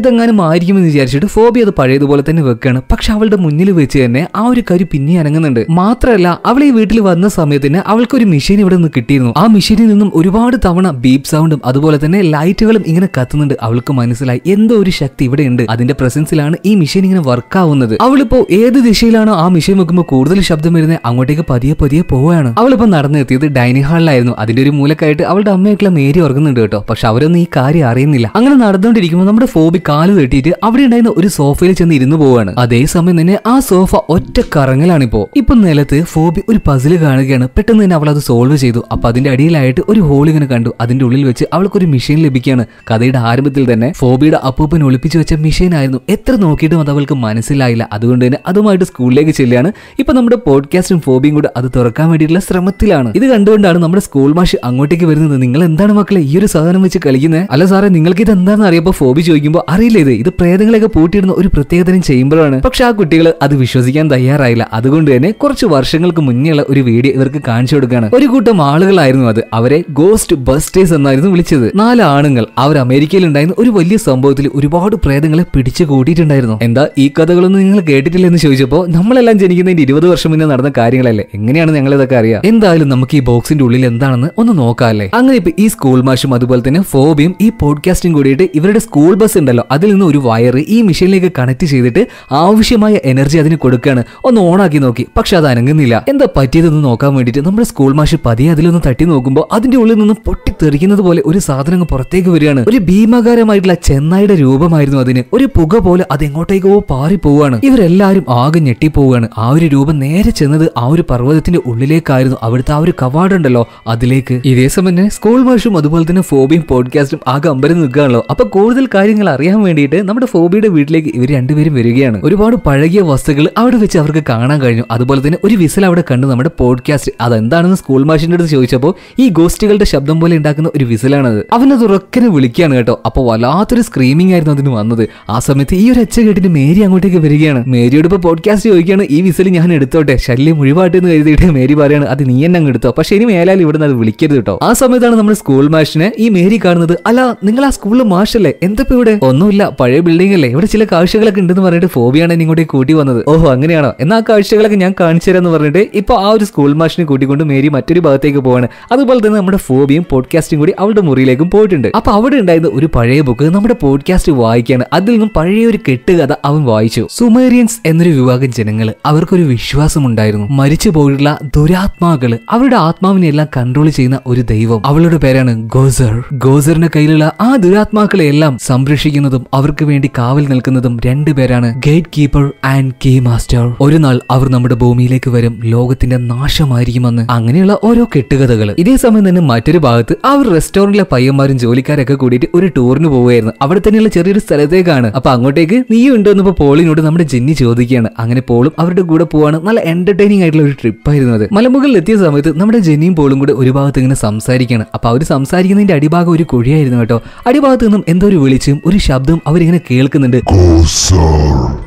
ആയിരിക്കും എന്ന് വിചാരിച്ചിട്ട് ഫോബി അത് പഴയതുപോലെ തന്നെ വെക്കുകയാണ് പക്ഷെ അവളുടെ മുന്നിൽ വെച്ച് തന്നെ ആ ഒരു കരു പിന്നെ അനങ്ങുന്നുണ്ട് മാത്രമല്ല അവൾ ഈ വീട്ടിൽ വന്ന സമയത്തിന് അവൾക്ക് ഒരു മെഷീൻ ഇവിടെ നിന്ന് കിട്ടിയിരുന്നു ആ മെഷീനിൽ നിന്നും ഒരുപാട് തവണ ബീപ് സൗണ്ടും അതുപോലെ തന്നെ ലൈറ്റുകളും ഇങ്ങനെ കത്തുന്നുണ്ട് അവൾക്ക് മനസ്സിലായി എന്തോ ഒരു ശക്തി ഇവിടെ ഉണ്ട് അതിന്റെ പ്രസൻസിലാണ് ഈ മെഷീൻ ഇങ്ങനെ വർക്ക് ആവുന്നത് അവളിപ്പോ ഏത് ദിശയിലാണോ ആ മെഷീൻ വെക്കുമ്പോൾ കൂടുതൽ ശബ്ദം വരുന്നത് അങ്ങോട്ടേക്ക് പതിയെ പതിയെ പോവുകയാണ് അവളിപ്പോ നടന്നെത്തിയത് ഡൈനിങ് ഹാൾ ഹാളിലായിരുന്നു അതിന്റെ ഒരു മൂലക്കായിട്ട് അവളുടെ അമ്മയൊക്കെ മേരി ഉറങ്ങുന്നുണ്ട് കേട്ടോ പക്ഷെ അവരൊന്നും ഈ കാര്യം അറിയുന്നില്ല അങ്ങനെ നടന്നുകൊണ്ടിരിക്കുമ്പോൾ നമ്മുടെ ഫോബി കാല് തട്ടിയിട്ട് അവിടെ ഉണ്ടായിരുന്ന ഒരു സോഫയിൽ ചെന്ന് ഇരുന്ന് പോവാണ് അതേസമയം തന്നെ ആ സോഫ ഒറ്റ കറങ്ങലാണിപ്പോ ഇപ്പൊ നിലത്ത് ഫോബി ഒരു പസിൽ കാണുകയാണ് പെട്ടെന്ന് തന്നെ അവൾ അത് സോൾവ് ചെയ്തു അപ്പൊ അതിന്റെ അടിയിലായിട്ട് ഒരു ഹോൾ ഇങ്ങനെ കണ്ടു അതിന്റെ ഉള്ളിൽ വെച്ച് അവൾക്ക് ഒരു മെഷീൻ ലഭിക്കുകയാണ് കഥയുടെ ആരംഭത്തിൽ തന്നെ ഫോബിയുടെ അപ്പൂപ്പൻ ഒളിപ്പിച്ചു വെച്ച മെഷീൻ ആയിരുന്നു എത്ര നോക്കിയിട്ടും അത് അവൾക്ക് മനസ്സിലായില്ല അതുകൊണ്ട് തന്നെ അതുമായിട്ട് സ്കൂളിലേക്ക് ചെല്ലുകയാണ് ഇപ്പൊ നമ്മുടെ പോഡ്കാസ്റ്റും ഫോബിയും കൂടെ അത് തുറക്കാൻ വേണ്ടിയിട്ടുള്ള ശ്രമത്തിലാണ് ഇത് കണ്ടുകൊണ്ടാണ് നമ്മുടെ സ്കൂൾ മാഷ് അങ്ങോട്ടേക്ക് വരുന്നത് നിങ്ങൾ എന്താണ് മക്കളെ ഈ ഒരു സാധനം വെച്ച് കളിക്കുന്നത് അല്ല സാറേ നിങ്ങൾക്ക് ഇത് എന്താണെന്ന് അറിയപ്പോ ഫോബി ചോദിക്കുമ്പോൾ അറിയില്ല ഇത് ഇത് പ്രേതങ്ങളെയൊക്കെ പൂട്ടിയിടുന്ന ഒരു പ്രത്യേകതരം ചെയ്യുമ്പോഴാണ് പക്ഷെ ആ കുട്ടികൾ അത് വിശ്വസിക്കാൻ തയ്യാറായില്ല അതുകൊണ്ട് തന്നെ കുറച്ച് വർഷങ്ങൾക്ക് മുന്നേയുള്ള ഒരു വീഡിയോ ഇവർക്ക് കാണിച്ചു കൊടുക്കുകയാണ് ഒരു കൂട്ടം ആളുകളായിരുന്നു അത് അവരെ ഗോസ്റ്റ് ബസ്റ്റേഴ്സ് എന്നായിരുന്നു വിളിച്ചത് നാല് ആണുങ്ങൾ അവർ അമേരിക്കയിൽ ഉണ്ടായിരുന്ന ഒരു വലിയ സംഭവത്തിൽ ഒരുപാട് പ്രേതങ്ങളെ പിടിച്ചു കൂട്ടിയിട്ടുണ്ടായിരുന്നു എന്താ ഈ കഥകളൊന്നും നിങ്ങൾ കേട്ടിട്ടില്ല എന്ന് ചോദിച്ചപ്പോൾ നമ്മളെല്ലാം ജനിക്കുന്നതിന്റെ ഇരുപത് വർഷം മുന്നേ നടന്ന കാര്യങ്ങളല്ലേ എങ്ങനെയാണ് ഞങ്ങൾ ഇതൊക്കെ അറിയാം എന്തായാലും നമുക്ക് ഈ ബോക്സിന്റെ ഉള്ളിൽ ഉള്ളിൽ എന്താണെന്ന് ഒന്ന് നോക്കാമല്ലേ അങ്ങനെ ഇപ്പൊ ഈ സ്കൂൾ മാഷും അതുപോലെ തന്നെ ഫോബിയും ഈ പോഡ്കാസ്റ്റും കൂടിയിട്ട് ഇവരുടെ സ്കൂൾ ബസ് ഉണ്ടല്ലോ അതിൽ നിന്ന് ഒരു വയർ ഈ മെഷീനിലേക്ക് കണക്ട് ചെയ്തിട്ട് ആവശ്യമായ എനർജി അതിന് കൊടുക്കുകയാണ് ഒന്ന് ഓണാക്കി നോക്കി പക്ഷെ അത് അനങ്ങുന്നില്ല എന്താ പറ്റിയതെന്ന് നോക്കാൻ വേണ്ടിയിട്ട് നമ്മുടെ സ്കൂൾ മാഷ് പതിയെ അതിലൊന്ന് തട്ടി നോക്കുമ്പോൾ അതിന്റെ ഉള്ളിൽ നിന്ന് പൊട്ടിത്തെറിക്കുന്നത് പോലെ ഒരു സാധനം പുറത്തേക്ക് വരികയാണ് ഒരു ഭീമകാരമായിട്ടുള്ള ചെന്നായിയുടെ രൂപമായിരുന്നു അതിന് ഒരു പുക പോലെ അത് എങ്ങോട്ടേക്കോ പോവുകയാണ് ഇവരെല്ലാവരും ആകെ ഞെട്ടിപ്പോവുകയാണ് ആ ഒരു രൂപം നേരെ ചെന്നത് ആ ഒരു പർവ്വതത്തിന്റെ ഉള്ളിലേക്കായിരുന്നു അവിടുത്തെ ആ ഒരു കവാടുണ്ടല്ലോ ഉണ്ടല്ലോ അതിലേക്ക് ഇതേ സമയം തന്നെ സ്കൂൾ വർഷും അതുപോലെ തന്നെ ഫോബിയും പോഡ്കാസ്റ്റും ആകെ അമ്പരം നിൽക്കുകയാണല്ലോ അപ്പൊ കൂടുതൽ കാര്യങ്ങൾ അറിയാൻ വേണ്ടിയിട്ട് നമ്മുടെ ഫോബിയുടെ വീട്ടിലേക്ക് ഇവർ രണ്ടുപേരും വരികയാണ് ഒരുപാട് പഴകിയ വസ്തുക്കൾ അവിടെ വെച്ച് അവർക്ക് കാണാൻ കഴിഞ്ഞു അതുപോലെ തന്നെ ഒരു വിസിൽ അവിടെ കണ്ട് നമ്മുടെ പോഡ്കാസ്റ്റ് അതെന്താണെന്ന് സ്കൂൾ മാഷിന്റെ അടുത്ത് ചോദിച്ചപ്പോൾ ഈ ഗോസ്റ്റുകളുടെ ശബ്ദം പോലെ ഉണ്ടാക്കുന്ന ഒരു വിസലാണത് അവനത് ഉറക്കനെ വിളിക്കുകയാണ് കേട്ടോ അപ്പോൾ വല്ലാത്തൊരു സ്ക്രീമിംഗ് ആയിരുന്നു അതിന് വന്നത് ആ സമയത്ത് ഈ ഒരു അച്ഛ കേട്ടിട്ട് മേരി അങ്ങോട്ടേക്ക് വരികയാണ് മേരിയോട് ഇപ്പൊ പോഡ്കാസ്റ്റ് ചോദിക്കുകയാണ് ഈ വിസിൽ ഞാൻ എടുത്തോട്ടെ ശല്യം ഒഴിവാട്ടെന്ന് കരുതിയിട്ട് മേരി പറയാണ് അത് നീ എന്നെ അങ്ങ് എടുത്തോ പക്ഷെ ഇനി ആയാലും ഇവിടെ അത് വിളിക്കരുത് കേട്ടോ ആ സമയത്താണ് നമ്മൾ സ്കൂൾ മാഷിനെ ഈ മേരി കാണുന്നത് അല്ല നിങ്ങൾ ആ സ്കൂളിൽ മാഷല്ലേ എന്തപ്പോ ഇവിടെ ഒന്നുമില്ല പഴയ ബിൽഡിംഗ് അല്ലേ ഇവിടെ ചില കാഴ്ചകളൊക്കെ ഉണ്ടെന്ന് പറഞ്ഞിട്ട് ഫോബിയാണ് ഇങ്ങോട്ട് കൂട്ടി വന്നത് ഓഹോ അങ്ങനെയാണോ എന്നാ കാഴ്ചകളൊക്കെ ഞാൻ കാണിച്ചു തരാന്ന് പറഞ്ഞിട്ട് ഇപ്പൊ ആ ഒരു സ്കൂൾ മാഷിനെ കൂട്ടിക്കൊണ്ട് മേരി മറ്റൊരു ഭാഗത്തേക്ക് പോവാണ് അതുപോലെ തന്നെ നമ്മുടെ ഫോബിയും പോഡ്കാസ്റ്റും കൂടി അവളുടെ മുറിയിലേക്കും പോയിട്ടുണ്ട് അപ്പൊ അവിടെ ഉണ്ടായിരുന്ന ഒരു പഴയ ബുക്ക് നമ്മുടെ പോഡ്കാസ്റ്റ് വായിക്കാണ് അതിൽ നിന്നും പഴയ ഒരു കെട്ടുകഥ അവൻ വായിച്ചു സുമേറിയൻസ് എന്നൊരു വിഭാഗം ജനങ്ങൾ അവർക്കൊരു വിശ്വാസം ഉണ്ടായിരുന്നു മരിച്ചു പോയിട്ടുള്ള ദുരാത്മാക്കള് അവരുടെ ആത്മാവിനെ എല്ലാം കൺട്രോൾ ചെയ്യുന്ന ഒരു ദൈവം അവളുടെ പേരാണ് ഗോസർ ഗോസറിന്റെ കയ്യിലുള്ള ആ ദുരാത്മാക്കളെ എല്ലാം സംരക്ഷിക്കുന്നതും അവർക്ക് വേണ്ടി കാവൽ നിൽക്കുന്നതും രണ്ടുപേരാണ് gatekeeper and keymaster ഒരു നാൾ അവർ നമ്മുടെ ഭൂമിയിലേക്ക് വരും ലോകത്തിന്റെ നാശമായിരിക്കുമെന്ന് അങ്ങനെയുള്ള ഓരോ കെട്ടുകഥകൾ ഇതേ സമയം തന്നെ മറ്റൊരു ഭാഗത്ത് അവർ റെസ്റ്റോറന്റിലെ പയ്യന്മാരും ജോലിക്കാരൊക്കെ കൂടിയിട്ട് ഒരു ടൂറിന് പോവുകയായിരുന്നു അവിടെ തന്നെയുള്ള ചെറിയൊരു സ്ഥലത്തേക്കാണ് അപ്പൊ അങ്ങോട്ടേക്ക് നീ ഉണ്ടോ എന്നിപ്പോ പോളിനോട് നമ്മുടെ ജിന്നി ചോദിക്കുകയാണ് അങ്ങനെ പോളും അവരുടെ കൂടെ പോവാണ് നല്ല എന്റർടൈനിങ് ആയിട്ടുള്ള ഒരു ട്രിപ്പ് ആയിരുന്നു അത് മലമുകളിൽ എത്തിയ സമയത്ത് നമ്മുടെ ജെന്നിയും പോളും അവളും കൂടെ ഒരു ഭാഗത്ത് ഇങ്ങനെ സംസാരിക്കുകയാണ് അപ്പോൾ അവർ സംസാരിക്കുന്നതിൻ്റെ അടിഭാഗം ഒരു കുഴിയായിരുന്നു കേട്ടോ അടിഭാഗത്ത് നിന്നും എന്തോ ഒരു വിളിച്ചും ഒരു ശബ്ദവും അവരിങ്ങനെ കേൾക്കുന്നുണ്ട് oh,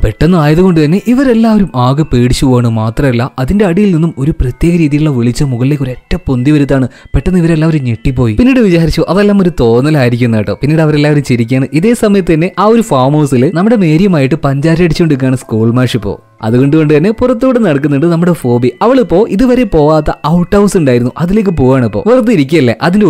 പെട്ടെന്ന് ആയതുകൊണ്ട് തന്നെ ഇവരെല്ലാവരും ആകെ പേടിച്ചു പോവാണ് മാത്രമല്ല അതിൻ്റെ അടിയിൽ നിന്നും ഒരു പ്രത്യേക രീതിയിലുള്ള വിളിച്ച മുകളിലേക്ക് ഒരൊറ്റ പൊന്തി വരുത്താണ് പെട്ടെന്ന് ഇവരെല്ലാവരും ഞെട്ടിപ്പോയി പിന്നീട് വിചാരിച്ചു അതെല്ലാം ഒരു തോന്നലായിരിക്കും കേട്ടോ പിന്നീട് അവരെല്ലാവരും ചിരിക്കുകയാണ് ഇതേ സമയത്ത് തന്നെ ആ ഒരു ഫാം ഹൗസിൽ നമ്മുടെ മേരിയുമായിട്ട് പഞ്ചാര അടിച്ചുകൊണ്ടിരിക്കുകയാണ് സ്കൂൾ മാഷിപ്പോ അതുകൊണ്ട് കൊണ്ട് തന്നെ പുറത്തോട്ട് നടക്കുന്നുണ്ട് നമ്മുടെ ഫോബി അവളിപ്പോ ഇതുവരെ പോവാത്ത ഔട്ട് ഹൗസ് ഉണ്ടായിരുന്നു അതിലേക്ക് പോവാണ് ഇപ്പോൾ വെറുതെ ഇരിക്കുകയല്ലേ അതിന്റെ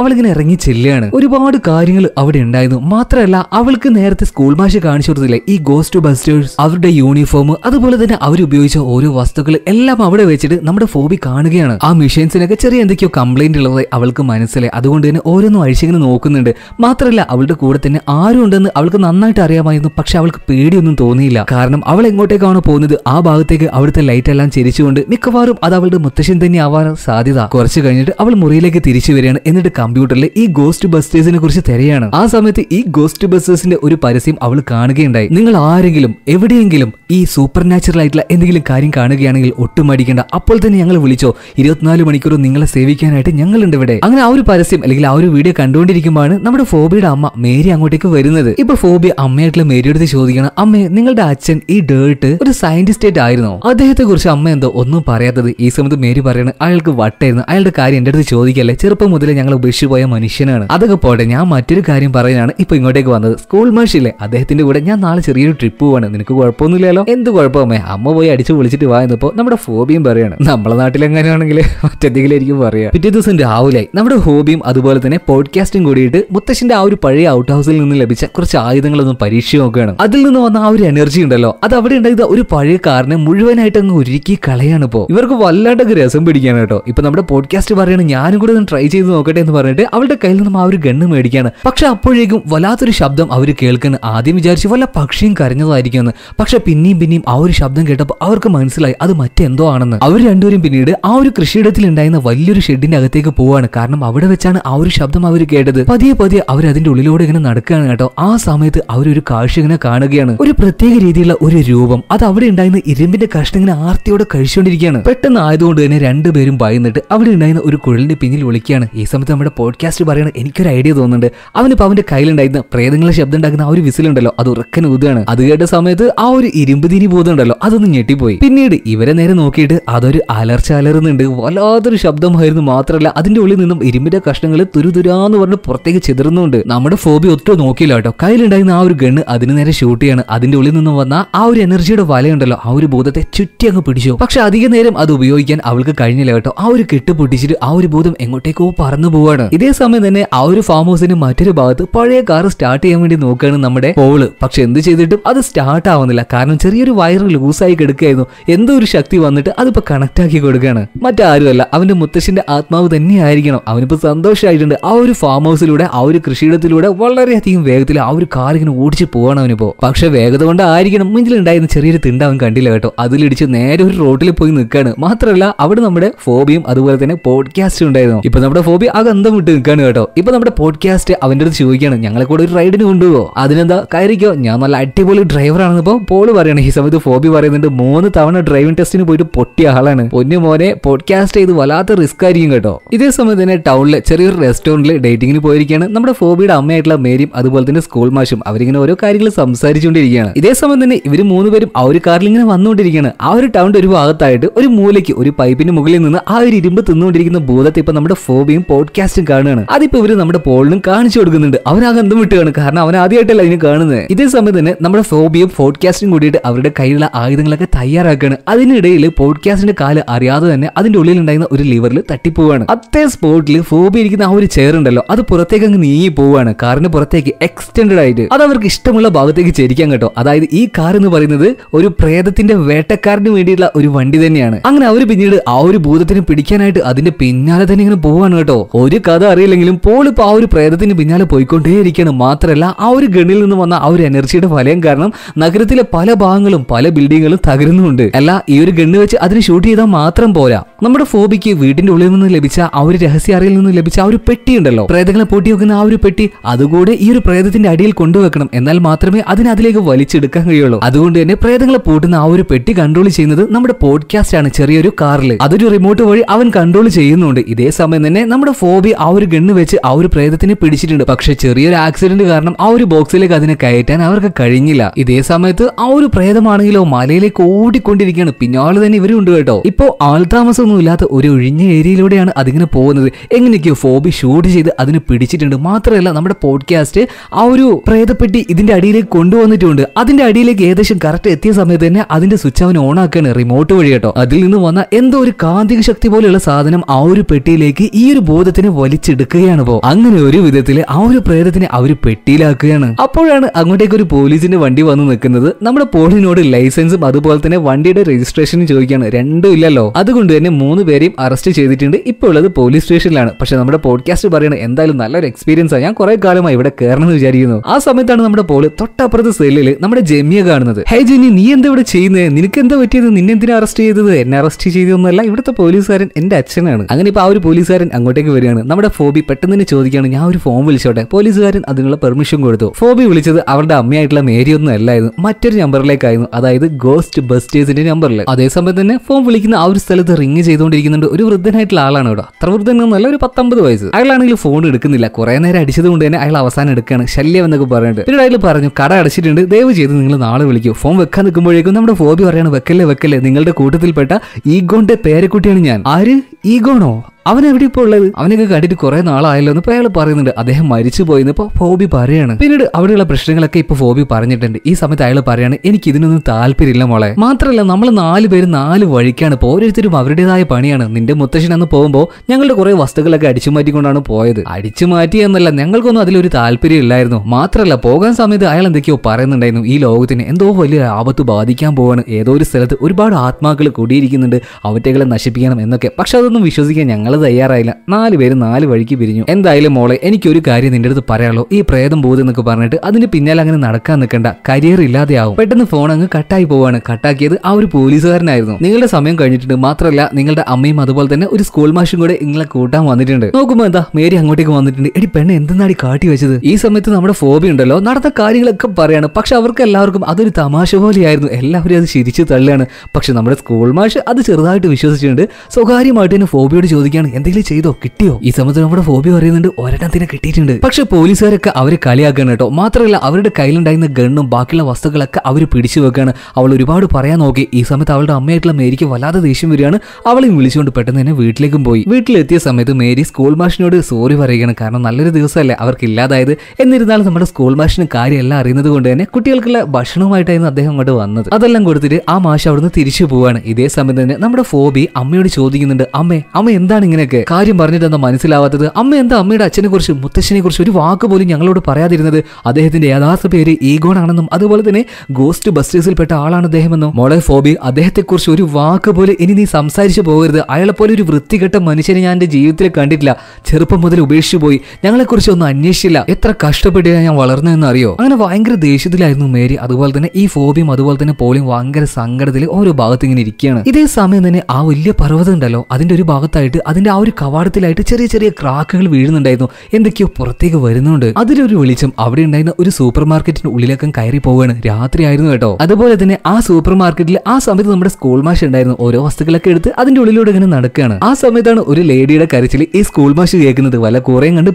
അവൾ ഇങ്ങനെ ഇറങ്ങി ചെല്ലുകയാണ് ഒരുപാട് കാര്യങ്ങൾ അവിടെ ഉണ്ടായിരുന്നു മാത്രമല്ല അവൾക്ക് നേരത്തെ സ്കൂൾ ഭാഷ കാണിച്ചു കൊടുത്തില്ലേ ഈ ഗോസ്റ്റ് ബസ്റ്റേഴ്സ് അവരുടെ യൂണിഫോം അതുപോലെ തന്നെ അവർ ഉപയോഗിച്ച ഓരോ വസ്തുക്കൾ എല്ലാം അവിടെ വെച്ചിട്ട് നമ്മുടെ ഫോബി കാണുകയാണ് ആ മെഷീൻസിനൊക്കെ ചെറിയ എന്തൊക്കെയോ കംപ്ലൈന്റ് ഉള്ളത് അവൾക്ക് മനസ്സിലായി അതുകൊണ്ട് തന്നെ ഓരോന്നും അഴിച്ചിങ്ങനെ നോക്കുന്നുണ്ട് മാത്രമല്ല അവളുടെ കൂടെ തന്നെ ആരും ഉണ്ടെന്ന് അവൾക്ക് നന്നായിട്ട് അറിയാമായിരുന്നു പക്ഷെ അവൾക്ക് പേടിയൊന്നും തോന്നിയില്ല കാരണം അവൾ എങ്ങോട്ട് എങ്ങോട്ടേക്കാണ് പോകുന്നത് ആ ഭാഗത്തേക്ക് അവിടുത്തെ ലൈറ്റ് എല്ലാം ചിരിച്ചുകൊണ്ട് മിക്കവാറും അത് അവളുടെ മുത്തശ്ശൻ തന്നെ ആവാൻ സാധ്യത കുറച്ച് കഴിഞ്ഞിട്ട് അവൾ മുറിയിലേക്ക് തിരിച്ചു വരികയാണ് എന്നിട്ട് കമ്പ്യൂട്ടറിൽ ഈ ഗോസ്റ്റ് ബസ്റ്റേഴ്സിനെ കുറിച്ച് തിരയാണ് ആ സമയത്ത് ഈ ഗോസ്റ്റ് ബസ്റ്റേഴ്സിന്റെ ഒരു പരസ്യം അവൾ കാണുകയുണ്ടായി നിങ്ങൾ ആരെങ്കിലും എവിടെയെങ്കിലും ഈ സൂപ്പർ നാച്ചുറൽ ആയിട്ടുള്ള എന്തെങ്കിലും കാര്യം കാണുകയാണെങ്കിൽ ഒട്ടും അടിക്കേണ്ട അപ്പോൾ തന്നെ ഞങ്ങൾ വിളിച്ചോ ഇരുപത്തിനാല് മണിക്കൂർ നിങ്ങളെ സേവിക്കാനായിട്ട് ഞങ്ങളുണ്ട് ഇവിടെ അങ്ങനെ ആ ഒരു പരസ്യം അല്ലെങ്കിൽ ആ ഒരു വീഡിയോ കണ്ടുകൊണ്ടിരിക്കുമ്പോഴാണ് നമ്മുടെ ഫോബിയുടെ അമ്മ മേരി അങ്ങോട്ടേക്ക് വരുന്നത് ഇപ്പൊ ഫോബി അമ്മയായിട്ടുള്ള മേരിയുടെ അടുത്ത് ചോദിക്കണം അമ്മേ നിങ്ങളുടെ അച്ഛൻ ഈ ഡേർട്ട് വൈറ്റ് ഒരു സയന്റിസ്റ്റേറ്റ് ആയിരുന്നോ അദ്ദേഹത്തെ കുറിച്ച് അമ്മ എന്തോ ഒന്നും പറയാത്തത് ഈ സമയത്ത് മേരി പറയാണ് അയാൾക്ക് വട്ടായിരുന്നു അയാളുടെ കാര്യം എന്റെ അടുത്ത് ചോദിക്കല്ലേ ചെറുപ്പം മുതലേ ഞങ്ങൾ ഉപേക്ഷിച്ചു പോയ മനുഷ്യനാണ് അതൊക്കെ പോട്ടെ ഞാൻ മറ്റൊരു കാര്യം പറയാനാണ് ഇപ്പൊ ഇങ്ങോട്ടേക്ക് വന്നത് സ്കൂൾ മാഷില്ലേ അദ്ദേഹത്തിന്റെ കൂടെ ഞാൻ നാളെ ചെറിയൊരു ട്രിപ്പ് പോവാണ് നിനക്ക് കുഴപ്പമൊന്നുമില്ലല്ലോ എന്ത് കുഴപ്പമേ അമ്മ പോയി അടിച്ചു വിളിച്ചിട്ട് വാ എന്നപ്പോ നമ്മുടെ ഹോബിയും പറയാണ് നമ്മുടെ എങ്ങനെയാണെങ്കിൽ മറ്റെന്തെങ്കിലും ആയിരിക്കും പറയാ പിറ്റേ ദിവസം രാവിലെ നമ്മുടെ ഹോബിയും അതുപോലെ തന്നെ പോഡ്കാസ്റ്റും കൂടിയിട്ട് മുത്തശ്ശിന്റെ ആ ഒരു പഴയ ഔട്ട് ഹൗസിൽ നിന്ന് ലഭിച്ച കുറച്ച് ആയുധങ്ങളൊന്നും പരീക്ഷ നോക്കുകയാണ് അതിൽ നിന്ന് വന്ന ആ ഒരു എനർജി ഉണ്ടല്ലോ അത് അവിടെ ഇത് ഒരു പഴയ കാറിനെ മുഴുവനായിട്ട് അങ്ങ് ഒരുക്കി കളയാണ് ഇപ്പോ ഇവർക്ക് വല്ലാണ്ടൊക്കെ രസം പിടിക്കാൻ കേട്ടോ ഇപ്പൊ നമ്മുടെ പോഡ്കാസ്റ്റ് പറയുന്നത് ഞാനും കൂടെ ഒന്ന് ട്രൈ ചെയ്ത് നോക്കട്ടെ എന്ന് പറഞ്ഞിട്ട് അവളുടെ കയ്യിൽ നിന്നും ആ ഒരു ഗണ്ണ് മേടിക്കാണ് പക്ഷെ അപ്പോഴേക്കും വല്ലാത്തൊരു ശബ്ദം അവർ കേൾക്കുന്ന ആദ്യം വിചാരിച്ചു വല്ല പക്ഷിയും കരഞ്ഞതായിരിക്കുമെന്ന് പക്ഷെ പിന്നെയും പിന്നെയും ആ ഒരു ശബ്ദം കേട്ടപ്പോൾ അവർക്ക് മനസ്സിലായി അത് മറ്റെന്തോ ആണെന്ന് അവർ രണ്ടുപേരും പിന്നീട് ആ ഒരു കൃഷിയിടത്തിൽ ഉണ്ടായിരുന്ന വലിയൊരു ഷെഡിന്റെ അകത്തേക്ക് പോവാണ് കാരണം അവിടെ വെച്ചാണ് ആ ഒരു ശബ്ദം അവർ കേട്ടത് പതിയെ പതിയെ അവർ അതിന്റെ ഉള്ളിലൂടെ ഇങ്ങനെ നടക്കുകയാണ് കേട്ടോ ആ സമയത്ത് അവർ ഒരു കാഴ്ച ഇങ്ങനെ കാണുകയാണ് ഒരു പ്രത്യേക രീതിയിലുള്ള ഒരു രൂപം അത് അവിടെ ഉണ്ടായിരുന്ന ഇരുമ്പിന്റെ കഷ്ണം ഇങ്ങനെ ആർത്തിയോടെ കഴിച്ചുകൊണ്ടിരിക്കുകയാണ് പെട്ടെന്ന് ആയതുകൊണ്ട് തന്നെ രണ്ടുപേരും ഭയന്നിട്ട് അവിടെ ഉണ്ടായിരുന്ന ഒരു കുഴലിന്റെ പിന്നിൽ വിളിക്കുകയാണ് ഈ സമയത്ത് നമ്മുടെ പോഡ്കാസ്റ്റ് പറയുന്നത് എനിക്കൊരു ഐഡിയ തോന്നുന്നുണ്ട് അവനിപ്പോൾ അവന്റെ കയ്യിലുണ്ടായിരുന്ന പ്രേതങ്ങളെ ശബ്ദം ഉണ്ടാക്കുന്ന ആ ഒരു വിസിലുണ്ടല്ലോ അത് ഉറക്കൻ ഊതുകയാണ് അത് കേട്ട സമയത്ത് ആ ഒരു ഇരുമ്പ് തിരി ബോധമുണ്ടല്ലോ അതൊന്ന് ഞെട്ടിപ്പോയി പിന്നീട് ഇവരെ നേരെ നോക്കിയിട്ട് അതൊരു അലർച്ച അലറുന്നുണ്ട് വല്ലാത്തൊരു ശബ്ദമായിരുന്നു മാത്രമല്ല അതിന്റെ ഉള്ളിൽ നിന്നും ഇരുമ്പിന്റെ കഷ്ണങ്ങൾ തുരുതുരാന്ന് പറഞ്ഞ് പുറത്തേക്ക് ചിതറുന്നുണ്ട് നമ്മുടെ ഫോബി ഒട്ടും നോക്കിയില്ല കേട്ടോ കയ്യിലുണ്ടായിരുന്ന ആ ഒരു ഗണ്ണ് അതിന് നേരെ ഷൂട്ട് ചെയ്യാണ് അതിന്റെ ഉള്ളിൽ നിന്നും വന്ന ആ ഒരു എനർജി എനർജിയുടെ വലയുണ്ടല്ലോ ആ ഒരു ഭൂതത്തെ ചുറ്റി അങ്ങ് പിടിച്ചു പക്ഷെ അധിക നേരം അത് ഉപയോഗിക്കാൻ അവൾക്ക് കഴിഞ്ഞില്ല കേട്ടോ ആ ഒരു കെട്ട് പൊട്ടിച്ചിട്ട് ആ ഒരു ഭൂതം എങ്ങോട്ടേക്കോ പറന്നു പോവാണ് ഇതേ സമയം തന്നെ ആ ഒരു ഫാം ഹൗസിന്റെ മറ്റൊരു ഭാഗത്ത് പഴയ കാർ സ്റ്റാർട്ട് ചെയ്യാൻ വേണ്ടി നോക്കുകയാണ് നമ്മുടെ പോള് പക്ഷെ എന്ത് ചെയ്തിട്ടും അത് സ്റ്റാർട്ട് ആവുന്നില്ല കാരണം ചെറിയൊരു വയറ് ലൂസായി കിടക്കുകയായിരുന്നു എന്തോ ഒരു ശക്തി വന്നിട്ട് അതിപ്പോ കണക്ട് ആക്കി കൊടുക്കുകയാണ് മറ്റാരുമല്ല അവന്റെ മുത്തശ്ശിന്റെ ആത്മാവ് തന്നെയായിരിക്കണം അവനിപ്പോ സന്തോഷമായിട്ടുണ്ട് ആ ഒരു ഫാം ഹൗസിലൂടെ ആ ഒരു കൃഷിയിടത്തിലൂടെ വളരെയധികം വേഗത്തിൽ ആ ഒരു കാർ ഇങ്ങനെ ഓടിച്ചു പോവാണ് അവനിപ്പോ പക്ഷെ വേഗത കൊണ്ടായിരിക്കണം മുന്നിലുണ്ടായിരുന്ന ചെറിയൊരു തിണ്ട അവൻ കണ്ടില്ല കേട്ടോ അതിലിടിച്ച് നേരെ ഒരു റോഡിൽ പോയി നിൽക്കുകയാണ് മാത്രമല്ല അവിടെ നമ്മുടെ ഫോബിയും അതുപോലെ തന്നെ പോഡ്കാസ്റ്റും ഉണ്ടായിരുന്നു ഇപ്പൊ നമ്മുടെ ഫോബി ആ ഗന്ധം വിട്ട് നിൽക്കാണ് കേട്ടോ ഇപ്പൊ നമ്മുടെ പോഡ്കാസ്റ്റ് അവന്റെ അടുത്ത് ചോദിക്കുകയാണ് ഞങ്ങളെ കൂടെ ഒരു റൈഡിന് കൊണ്ടുപോകോ അതിനെന്താ കയറിക്കോ ഞാൻ നല്ല അടിപൊളി ഡ്രൈവർ ഇപ്പോൾ പോള് പറയണം ഈ സമയത്ത് ഫോബി പറയുന്നുണ്ട് മൂന്ന് തവണ ഡ്രൈവിംഗ് ടെസ്റ്റിന് പോയിട്ട് പൊട്ടിയ ആളാണ് പൊന്നു മോനെ പോഡ്കാസ്റ്റ് ചെയ്ത് വല്ലാത്ത റിസ്ക് ആയിരിക്കും കേട്ടോ ഇതേ സമയത്ത് തന്നെ ടൗണിലെ ചെറിയൊരു റെസ്റ്റോറന്റിൽ ഡേറ്റിംഗിന് പോയിരിക്കുകയാണ് നമ്മുടെ ഫോബിയുടെ അമ്മയായിട്ടുള്ള മേരിയും അതുപോലെ തന്നെ സ്കൂൾ മാഷും അവരിങ്ങനെ ഓരോ കാര്യങ്ങൾ സംസാരിച്ചുകൊണ്ടിരിക്കുകയാണ് ഇതേ സമയം തന്നെ ഇവര് മൂന്ന് പേര് രണ്ടുപേരും ആ ഒരു കാറിൽ ഇങ്ങനെ വന്നുകൊണ്ടിരിക്കുകയാണ് ആ ഒരു ടൗണിന്റെ ഒരു ഭാഗത്തായിട്ട് ഒരു മൂലയ്ക്ക് ഒരു പൈപ്പിന് മുകളിൽ നിന്ന് ആ ഒരു ഇരുമ്പ് തിന്നുകൊണ്ടിരിക്കുന്ന ഭൂതത്തെ ഇപ്പൊ നമ്മുടെ ഫോബിയും പോഡ്കാസ്റ്റും കാണുകയാണ് അതിപ്പോ ഇവര് നമ്മുടെ പോളിനും കാണിച്ചു കൊടുക്കുന്നുണ്ട് അവൻ അകന്തം വിട്ടുകയാണ് കാരണം അവൻ ആദ്യമായിട്ടല്ല ഇതിനെ കാണുന്നത് ഇതേ സമയത്ത് തന്നെ നമ്മുടെ ഫോബിയും പോഡ്കാസ്റ്റും കൂടിയിട്ട് അവരുടെ കയ്യിലുള്ള ആയുധങ്ങളൊക്കെ തയ്യാറാക്കുകയാണ് അതിനിടയിൽ പോഡ്കാസ്റ്റിന്റെ കാല് അറിയാതെ തന്നെ അതിന്റെ ഉള്ളിൽ ഉണ്ടായിരുന്ന ഒരു ലിവറിൽ തട്ടിപ്പോവാണ് അതേ സ്പോട്ടിൽ ഫോബി ഇരിക്കുന്ന ആ ഒരു ചെയർ ഉണ്ടല്ലോ അത് പുറത്തേക്ക് അങ്ങ് നീങ്ങി പോവാണ് കാറിന് പുറത്തേക്ക് എക്സ്റ്റെൻഡ് ആയിട്ട് അത് അവർക്ക് ഇഷ്ടമുള്ള ഭാഗത്തേക്ക് ചേരിക്കാൻ കേട്ടോ അതായത് ഈ കാർ എന്ന് പറയുന്നത് ഒരു പ്രേതത്തിന്റെ വേട്ടക്കാരന് വേണ്ടിയിട്ടുള്ള ഒരു വണ്ടി തന്നെയാണ് അങ്ങനെ അവര് പിന്നീട് ആ ഒരു ഭൂതത്തിനെ പിടിക്കാനായിട്ട് അതിന്റെ പിന്നാലെ തന്നെ ഇങ്ങനെ പോവാണ് കേട്ടോ ഒരു കഥ അറിയില്ലെങ്കിലും പോളിപ്പോ ആ ഒരു പ്രേതത്തിന് പിന്നാലെ പോയിക്കൊണ്ടേയിരിക്കുകയാണ് മാത്രമല്ല ആ ഒരു ഗണ്ണിൽ നിന്ന് വന്ന ആ ഒരു എനർജിയുടെ ഫലം കാരണം നഗരത്തിലെ പല ഭാഗങ്ങളും പല ബിൽഡിങ്ങുകളും തകരുന്നുണ്ട് അല്ല ഈ ഒരു ഗണ്ണ് വെച്ച് അതിന് ഷൂട്ട് ചെയ്താൽ മാത്രം പോരാ നമ്മുടെ ഫോബിക്ക് വീടിന്റെ ഉള്ളിൽ നിന്ന് ലഭിച്ച ആ ഒരു രഹസ്യ അറിയിൽ നിന്ന് ലഭിച്ച ആ ഒരു പെട്ടി ഉണ്ടല്ലോ പ്രേതങ്ങളെ പൂട്ടി വെക്കുന്ന ആ ഒരു പെട്ടി അതുകൂടെ ഈ ഒരു പ്രേതത്തിന്റെ അടിയിൽ കൊണ്ടുവെക്കണം എന്നാൽ മാത്രമേ അതിനെ അതിലേക്ക് വലിച്ചെടുക്കാൻ കഴിയുള്ളൂ അതുകൊണ്ട് തന്നെ പ്രേതങ്ങളെ പൂട്ടുന്ന ആ ഒരു പെട്ടി കൺട്രോൾ ചെയ്യുന്നത് നമ്മുടെ പോഡ്കാസ്റ്റ് ആണ് ചെറിയൊരു കാറിൽ അതൊരു റിമോട്ട് വഴി അവൻ കൺട്രോൾ ചെയ്യുന്നുണ്ട് ഇതേ സമയം തന്നെ നമ്മുടെ ഫോബി ആ ഒരു ഗണ്ണ് വെച്ച് ആ ഒരു പ്രേതത്തിനെ പിടിച്ചിട്ടുണ്ട് പക്ഷെ ചെറിയൊരു ആക്സിഡന്റ് കാരണം ആ ഒരു ബോക്സിലേക്ക് അതിനെ കയറ്റാൻ അവർക്ക് കഴിഞ്ഞില്ല ഇതേ സമയത്ത് ആ ഒരു പ്രേതമാണെങ്കിലോ മലയിലേക്ക് ഓടിക്കൊണ്ടിരിക്കുകയാണ് പിന്നാലെ തന്നെ ഇവരുണ്ട് കേട്ടോ ഇപ്പോൾ ആൾതാമസമൊന്നും ഇല്ലാത്ത ഒരു ഒഴിഞ്ഞ ഏരിയയിലൂടെയാണ് അതിങ്ങനെ പോകുന്നത് എങ്ങനെയൊക്കെയോ ഫോബി ഷൂട്ട് ചെയ്ത് അതിനെ പിടിച്ചിട്ടുണ്ട് മാത്രമല്ല നമ്മുടെ പോഡ്കാസ്റ്റ് ആ ഒരു പ്രേതപ്പെട്ടി ഇതിന്റെ അടിയിലേക്ക് കൊണ്ടുവന്നിട്ടുണ്ട് അതിന്റെ അടിയിലേക്ക് ഏകദേശം കറക്റ്റ് എത്തിയ സമയത്ത് തന്നെ അതിന്റെ സ്വിച്ച് അവൻ ഓൺ റിമോട്ട് വഴി കേട്ടോ അതിൽ നിന്ന് വന്ന എന്തോ ഒരു കാന്തിക ശക്തി പോലെയുള്ള സാധനം ആ ഒരു പെട്ടിയിലേക്ക് ഈ ഒരു ബോധത്തിനെ വലിച്ചെടുക്കുകയാണ് പോ അങ്ങനെ ഒരു വിധത്തില് ആ ഒരു പ്രേതത്തിനെ അവർ പെട്ടിയിലാക്കുകയാണ് അപ്പോഴാണ് അങ്ങോട്ടേക്ക് ഒരു പോലീസിന്റെ വണ്ടി വന്ന് നിൽക്കുന്നത് നമ്മുടെ പോളിനോട് ലൈസൻസും അതുപോലെ തന്നെ വണ്ടിയുടെ രജിസ്ട്രേഷനും ചോദിക്കുകയാണ് രണ്ടും ഇല്ലല്ലോ അതുകൊണ്ട് തന്നെ മൂന്ന് പേരെയും അറസ്റ്റ് ചെയ്തിട്ടുണ്ട് ഇപ്പോൾ ഉള്ളത് പോലീസ് സ്റ്റേഷനിലാണ് പക്ഷെ നമ്മുടെ പോഡ്കാസ്റ്റ് പറയണ എന്തായാലും നല്ലൊരു എക്സ്പീരിയൻസ് ആണ് ഞാൻ കുറെ കാലമായി ഇവിടെ കയറണമെന്ന് വിചാരിക്കുന്നു ആ സമയത്താണ് നമ്മുടെ പോള് തൊട്ടപ്പുറത്ത് സെല്ലിൽ നമ്മുടെ ജെമിയെ കാണുന്നത് ഹൈ ജിൻ ഇനി നീ എന്താ ഇവിടെ ചെയ്യുന്നത് നിനക്ക് എന്താ പറ്റിയത് നിന്നെ എന്തിനാ അറസ്റ്റ് ചെയ്തത് എന്നെ അറസ്റ്റ് ചെയ്തൊന്നുമല്ല ഇവിടുത്തെ പോലീസുകാരൻ എൻ്റെ അച്ഛനാണ് അങ്ങനെ ഇപ്പൊ ആ ഒരു പോലീസുകാരൻ അങ്ങോട്ടേക്ക് വരികയാണ് നമ്മുടെ ഫോബി പെട്ടെന്ന് തന്നെ ചോദിക്കുകയാണ് ഞാൻ ഒരു ഫോം വിളിച്ചോട്ടെ പോലീസുകാരൻ അതിനുള്ള പെർമിഷൻ കൊടുത്തു ഫോബി വിളിച്ചത് അവരുടെ അമ്മയായിട്ടുള്ള മേരി ഒന്നും അല്ലായിരുന്നു മറ്റൊരു നമ്പറിലേക്കായിരുന്നു അതായത് ഗോസ്റ്റ് ബസ്റ്റേഴ്സിന്റെ നമ്പറിൽ അതേസമയം തന്നെ ഫോം വിളിക്കുന്ന ആ ഒരു സ്ഥലത്ത് റിങ് ചെയ്തുകൊണ്ടിരിക്കുന്നുണ്ട് ഒരു വൃദ്ധനായിട്ടുള്ള ആളാണ് ഇവിടെ അത്ര വൃദ്ധനൊന്നല്ല ഒരു പത്തൊമ്പത് വയസ്സ് അയാളാണെങ്കിൽ ഫോൺ എടുക്കുന്നില്ല കുറെ നേരം അടിച്ചത് കൊണ്ട് തന്നെ അയാൾ അവസാനം എടുക്കുകയാണ് ശല്യം എന്നൊക്കെ പറഞ്ഞിട്ട് പിന്നീട് അയാൾ പറഞ്ഞു കട അടച്ചിട്ടുണ്ട് ദയവ് ചെയ്ത് നിങ്ങൾ നാളെ വിളിക്കൂ ഫോൺ വെക്കാൻ നിൽക്കുമ്പോഴേക്കും നമ്മുടെ ഫോബി പറയാണ് വെക്കല്ലേ വെക്കല്ലേ നിങ്ങളുടെ കൂട്ടത്തിൽപ്പെട്ട ഈഗോന്റെ പേരക്കുട്ടിയാണ് ഞാൻ ആര് ഈഗോണോ അവൻ എവിടെ ഇപ്പോ ഉള്ളത് അവനൊക്കെ കണ്ടിട്ട് കുറെ നാളായല്ലോ എന്ന് അയാൾ പറയുന്നുണ്ട് അദ്ദേഹം മരിച്ചു പോയെന്ന് ഇപ്പൊ ഫോബി പറയാണ് പിന്നീട് അവിടെയുള്ള പ്രശ്നങ്ങളൊക്കെ ഇപ്പൊ ഫോബി പറഞ്ഞിട്ടുണ്ട് ഈ സമയത്ത് അയാൾ പറയാണ് എനിക്ക് ഇതിനൊന്നും താല്പര്യമില്ല മോളെ മാത്രമല്ല നമ്മൾ നാല് പേര് നാല് വഴിക്കാണ് ഇപ്പോൾ ഓരോരുത്തരും അവരുടേതായ പണിയാണ് നിന്റെ മുത്തശ്ശൻ അന്ന് പോകുമ്പോ ഞങ്ങളുടെ കുറെ വസ്തുക്കളൊക്കെ അടിച്ചു മാറ്റിക്കൊണ്ടാണ് പോയത് അടിച്ചു മാറ്റി എന്നല്ല ഞങ്ങൾക്കൊന്നും അതിലൊരു താല്പര്യം ഇല്ലായിരുന്നു മാത്രമല്ല പോകാൻ സമയത്ത് അയാൾ എന്തൊക്കെയോ പറയുന്നുണ്ടായിരുന്നു ഈ ലോകത്തിന് എന്തോ വലിയ ആപത്ത് ബാധിക്കാൻ പോവാണ് ഏതോ ഒരു സ്ഥലത്ത് ഒരുപാട് ആത്മാക്കൾ കൂടിയിരിക്കുന്നുണ്ട് അവറ്റകളെ നശിപ്പിക്കണം എന്നൊക്കെ പക്ഷെ അതൊന്നും വിശ്വസിക്കാൻ ഞങ്ങൾ തയ്യാറായില്ല നാല് പേര് നാല് വഴിക്ക് പിരിഞ്ഞു എന്തായാലും മോളെ എനിക്കൊരു കാര്യം നിന്റെ അടുത്ത് പറയാമല്ലോ ഈ പ്രേതം പോകുന്ന പറഞ്ഞിട്ട് അതിന്റെ പിന്നാലെ അങ്ങനെ നടക്കാൻ നിൽക്കണ്ട കരിയർ ഇല്ലാതെയാവും പെട്ടെന്ന് ഫോൺ അങ്ങ് കട്ടായി പോവാണ് കട്ടാക്കിയത് ആ ഒരു പോലീസുകാരനായിരുന്നു നിങ്ങളുടെ സമയം കഴിഞ്ഞിട്ടുണ്ട് മാത്രമല്ല നിങ്ങളുടെ അമ്മയും അതുപോലെ തന്നെ ഒരു സ്കൂൾ മാഷും കൂടെ നിങ്ങളെ കൂട്ടാൻ വന്നിട്ടുണ്ട് നോക്കുമ്പോ എന്താ മേരി അങ്ങോട്ടേക്ക് വന്നിട്ടുണ്ട് എടി പെണ്ണ് എന്തെന്നാടി കാട്ടി വെച്ചത് ഈ സമയത്ത് നമ്മുടെ ഫോബി ഉണ്ടല്ലോ നടന്ന കാര്യങ്ങളൊക്കെ പറയാണ് പക്ഷെ അവർക്ക് എല്ലാവർക്കും അതൊരു തമാശ പോലെയായിരുന്നു എല്ലാവരും അത് ചിരിച്ചു തള്ളിയാണ് പക്ഷെ നമ്മുടെ സ്കൂൾ മാഷ് അത് ചെറുതായിട്ട് വിശ്വസിച്ചിട്ടുണ്ട് സ്വകാര്യമായിട്ട് തന്നെ ഫോബിയോട് ചോദിക്കാൻ പണിയാണ് എന്തെങ്കിലും ചെയ്തോ കിട്ടിയോ ഈ സമയത്ത് നമ്മുടെ അറിയുന്നുണ്ട് ഒരെണ്ണം തന്നെ കിട്ടിയിട്ടുണ്ട് പക്ഷെ പോലീസുകാരൊക്കെ അവരെ കളിയാക്കാണ് കേട്ടോ മാത്രമല്ല അവരുടെ കയ്യിലുണ്ടായിരുന്ന ഗണ്ണും ബാക്കിയുള്ള വസ്തുക്കളൊക്കെ അവർ പിടിച്ചു വെക്കാണ് അവൾ ഒരുപാട് പറയാൻ നോക്കി ഈ സമയത്ത് അവളുടെ അമ്മയായിട്ടുള്ള മേരിക്ക് വല്ലാതെ ദേഷ്യം വരികയാണ് അവളെയും വിളിച്ചുകൊണ്ട് പെട്ടെന്ന് തന്നെ വീട്ടിലേക്കും പോയി വീട്ടിലെത്തിയ സമയത്ത് മേരി സ്കൂൾ മാഷിനോട് സോറി പറയുകയാണ് കാരണം നല്ലൊരു ദിവസമല്ലേ അവർക്ക് ഇല്ലാതായത് എന്നിരുന്നാലും നമ്മുടെ സ്കൂൾ മാഷിന് കാര്യമെല്ലാം അറിയുന്നത് കൊണ്ട് തന്നെ കുട്ടികൾക്കുള്ള ഭക്ഷണവുമായിട്ടായിരുന്നു അദ്ദേഹം അങ്ങോട്ട് വന്നത് അതെല്ലാം കൊടുത്തിട്ട് ആ മാഷ് അവിടുന്ന് തിരിച്ചു പോവാണ് ഇതേ സമയത്ത് തന്നെ നമ്മുടെ ഫോബി അമ്മയോട് ചോദിക്കുന്നുണ്ട് അമ്മേ അമ്മ എന്താണ് ഇങ്ങനെയൊക്കെ കാര്യം പറഞ്ഞിട്ടെന്താ മനസ്സിലാവാത്തത് അമ്മ എന്താ അമ്മയുടെ അച്ഛനെ കുറിച്ച് മുത്തശ്ശനെ കുറിച്ച് ഒരു വാക്ക് പോലും ഞങ്ങളോട് പറയാതിരുന്നത് അദ്ദേഹത്തിന്റെ യഥാർത്ഥ പേര് ഈഗോൺ ആണെന്നും അതുപോലെ തന്നെ ഗോസ്റ്റ് ബസ്റ്റേഴ്സിൽപ്പെട്ട ആളാണ് അദ്ദേഹമെന്നും മോളെ ഫോബി അദ്ദേഹത്തെക്കുറിച്ച് ഒരു വാക്ക് പോലെ ഇനി നീ സംസാരിച്ചു പോകരുത് അയാളെ പോലെ ഒരു വൃത്തികെട്ട മനുഷ്യനെ ഞാൻ എന്റെ ജീവിതത്തിൽ കണ്ടിട്ടില്ല ചെറുപ്പം മുതൽ ഉപേക്ഷിച്ചു പോയി ഞങ്ങളെക്കുറിച്ച് ഒന്നും അന്വേഷിച്ചില്ല എത്ര കഷ്ടപ്പെട്ടില്ല ഞാൻ വളർന്നതെന്ന് അറിയോ അങ്ങനെ ഭയങ്കര ദേഷ്യത്തിലായിരുന്നു മേരി അതുപോലെ തന്നെ ഈ ഫോബിയും അതുപോലെ തന്നെ പോളിയും ഭയങ്കര സങ്കടത്തിൽ ഓരോ ഭാഗത്ത് ഇങ്ങനെ ഇരിക്കുകയാണ് ഇതേ സമയം തന്നെ ആ വലിയ പർവ്വതം ഉണ്ടല്ലോ അതിന്റെ ഒരു ഭാഗത്തായിട്ട് അതിന് അതിന്റെ ആ ഒരു കവാടത്തിലായിട്ട് ചെറിയ ചെറിയ ക്രാക്കുകൾ വീഴുന്നുണ്ടായിരുന്നു എന്തൊക്കെയോ പുറത്തേക്ക് വരുന്നുണ്ട് അതിലൊരു വെളിച്ചം അവിടെ ഉണ്ടായിരുന്ന ഒരു സൂപ്പർ മാർക്കറ്റിന്റെ ഉള്ളിലേക്കും കയറി പോവുകയാണ് രാത്രിയായിരുന്നു കേട്ടോ അതുപോലെ തന്നെ ആ സൂപ്പർ മാർക്കറ്റിൽ ആ സമയത്ത് നമ്മുടെ സ്കൂൾ മാഷ് ഉണ്ടായിരുന്നു ഓരോ വസ്തുക്കളൊക്കെ എടുത്ത് അതിന്റെ ഉള്ളിലൂടെ ഇങ്ങനെ നടക്കുകയാണ് ആ സമയത്താണ് ഒരു ലേഡിയുടെ കരച്ചിൽ ഈ സ്കൂൾ മാഷ് കേൾക്കുന്നത് വല്ല കുറേയും കണ്ട്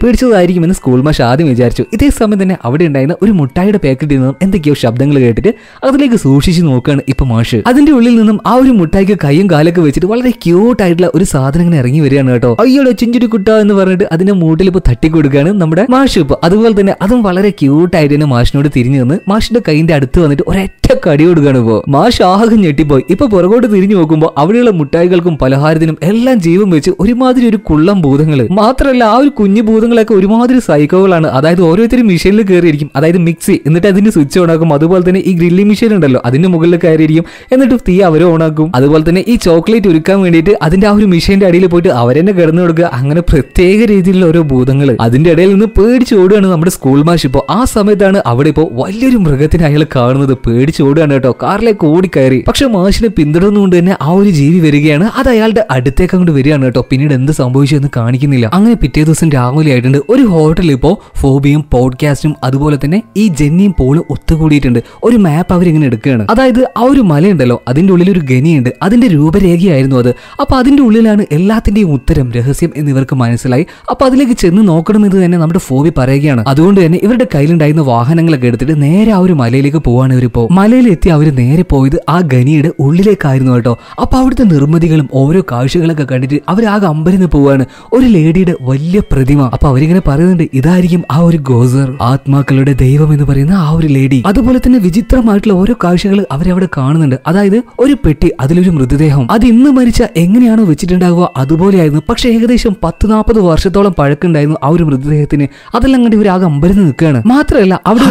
എന്ന് സ്കൂൾ മാഷ് ആദ്യം വിചാരിച്ചു ഇതേ സമയം തന്നെ അവിടെ ഉണ്ടായിരുന്ന ഒരു മുട്ടായിയുടെ പാക്കറ്റിൽ നിന്നും എന്തൊക്കെയോ ശബ്ദങ്ങൾ കേട്ടിട്ട് അതിലേക്ക് സൂക്ഷിച്ച് നോക്കുകയാണ് ഇപ്പൊ മാഷ് അതിന്റെ ഉള്ളിൽ നിന്നും ആ ഒരു മുട്ടായിക്ക് കൈയും കാലൊക്കെ വെച്ചിട്ട് വളരെ ക്യൂട്ടായിട്ടുള്ള ഒരു സാധനം ഇങ്ങനെ ഇറങ്ങി വരിക ശരിയാണ് കേട്ടോ അയ്യോടെ ചിഞ്ചുരി കുട്ട എന്ന് പറഞ്ഞിട്ട് അതിന്റെ മൂട്ടിൽ ഇപ്പൊ തട്ടിക്കൊടുക്കുകയാണ് നമ്മുടെ മാഷ് ഇപ്പൊ അതുപോലെ തന്നെ അതും വളരെ ക്യൂട്ടായിട്ട് തന്നെ മാഷിനോട് തിരിഞ്ഞു നിന്ന് മാഷിന്റെ കൈന്റെ അടുത്ത് വന്നിട്ട് ഒരൊറ്റ കടി കൊടുക്കുകയാണ് ഇപ്പോ മാഷ് ആകെ ഞെട്ടിപ്പോയി ഇപ്പൊ പുറകോട്ട് തിരിഞ്ഞു നോക്കുമ്പോൾ അവിടെയുള്ള മുട്ടായികൾക്കും പലഹാരത്തിനും എല്ലാം ജീവൻ വെച്ച് ഒരുമാതിരി ഒരു കുള്ളം ഭൂതങ്ങൾ മാത്രമല്ല ആ ഒരു കുഞ്ഞു ഭൂതങ്ങളൊക്കെ ഒരുമാതിരി സൈക്കോകളാണ് അതായത് ഓരോരുത്തരും മിഷീനിൽ കയറിയിരിക്കും അതായത് മിക്സി എന്നിട്ട് അതിന് സ്വിച്ച് ഓൺ ആക്കും അതുപോലെ തന്നെ ഈ ഗ്രില്ലി മെഷീൻ ഉണ്ടല്ലോ അതിന്റെ മുകളിൽ കയറിയിരിക്കും എന്നിട്ട് തീ അവരെ ഓൺ ആക്കും അതുപോലെ തന്നെ ഈ ചോക്ലേറ്റ് ഉരുക്കാൻ വേണ്ടിയിട്ട് അതിന്റെ ആ ഒരു മെഷീന്റെ അടിയിൽ പോയിട്ട് അവരെന്നെ കിടന്നു കൊടുക്കുക അങ്ങനെ പ്രത്യേക രീതിയിലുള്ള ഓരോ ഭൂതങ്ങൾ അതിന്റെ ഇടയിൽ നിന്ന് ഓടുകയാണ് നമ്മുടെ സ്കൂൾ മാഷ് ഇപ്പോ ആ സമയത്താണ് അവിടെ ഇപ്പോ വലിയൊരു മൃഗത്തിനെ അയാൾ കാണുന്നത് പേടിച്ച് ഓടുകയാണ് കേട്ടോ കാറിലേക്ക് ഓടി കയറി പക്ഷെ മാഷിനെ പിന്തുടർന്നുകൊണ്ട് തന്നെ ആ ഒരു ജീവി വരികയാണ് അത് അയാളുടെ അടുത്തേക്ക് അങ്ങോട്ട് വരികയാണ് കേട്ടോ പിന്നീട് എന്ത് സംഭവിച്ചെന്ന് കാണിക്കുന്നില്ല അങ്ങനെ പിറ്റേ ദിവസം രാവിലെ ആയിട്ടുണ്ട് ഒരു ഹോട്ടലിൽ ഇപ്പോ ഫോബിയും പോഡ്കാസ്റ്റും അതുപോലെ തന്നെ ഈ ജെന്നിയും പോളും ഒത്തുകൂടിയിട്ടുണ്ട് ഒരു മാപ്പ് അവരിങ്ങനെ എടുക്കുകയാണ് അതായത് ആ ഒരു മലയുണ്ടല്ലോ അതിന്റെ ഉള്ളിൽ ഒരു ഗനിയുണ്ട് അതിന്റെ രൂപരേഖയായിരുന്നു അത് അപ്പൊ അതിന്റെ ഉള്ളിലാണ് എല്ലാത്തിന്റെ ഉത്തരം രഹസ്യം എന്നിവർക്ക് മനസ്സിലായി അപ്പൊ അതിലേക്ക് ചെന്ന് നോക്കണം എന്ന് തന്നെ നമ്മുടെ ഫോബി പറയുകയാണ് അതുകൊണ്ട് തന്നെ ഇവരുടെ കയ്യിലുണ്ടായിരുന്ന വാഹനങ്ങളൊക്കെ എടുത്തിട്ട് നേരെ ആ ഒരു മലയിലേക്ക് പോവാണ് ഇവരിപ്പോ മലയിലെത്തി അവർ നേരെ പോയത് ആ ഖനിയുടെ ഉള്ളിലേക്കായിരുന്നു കേട്ടോ അപ്പൊ അവിടുത്തെ നിർമ്മിതികളും ഓരോ കാഴ്ചകളൊക്കെ കണ്ടിട്ട് അവർ ആകെ അമ്പലിന് പോവാണ് ഒരു ലേഡിയുടെ വലിയ പ്രതിമ അപ്പൊ അവരിങ്ങനെ പറയുന്നുണ്ട് ഇതായിരിക്കും ആ ഒരു ഗോസർ ആത്മാക്കളുടെ ദൈവം എന്ന് പറയുന്ന ആ ഒരു ലേഡി അതുപോലെ തന്നെ വിചിത്രമായിട്ടുള്ള ഓരോ കാഴ്ചകൾ അവരവിടെ കാണുന്നുണ്ട് അതായത് ഒരു പെട്ടി അതിലൊരു മൃതദേഹം അത് ഇന്ന് മരിച്ച എങ്ങനെയാണോ വെച്ചിട്ടുണ്ടാവുക അതുപോലെ വിലയേറിയായിരുന്നു പക്ഷേ ഏകദേശം പത്ത് നാൽപ്പത് വർഷത്തോളം പഴക്കുണ്ടായിരുന്നു ആ ഒരു മൃതദേഹത്തിന് അതെല്ലാം കണ്ടി ഒരു ആകെ അമ്പരന്ന് നിൽക്കുകയാണ് മാത്രമല്ല അവിടെ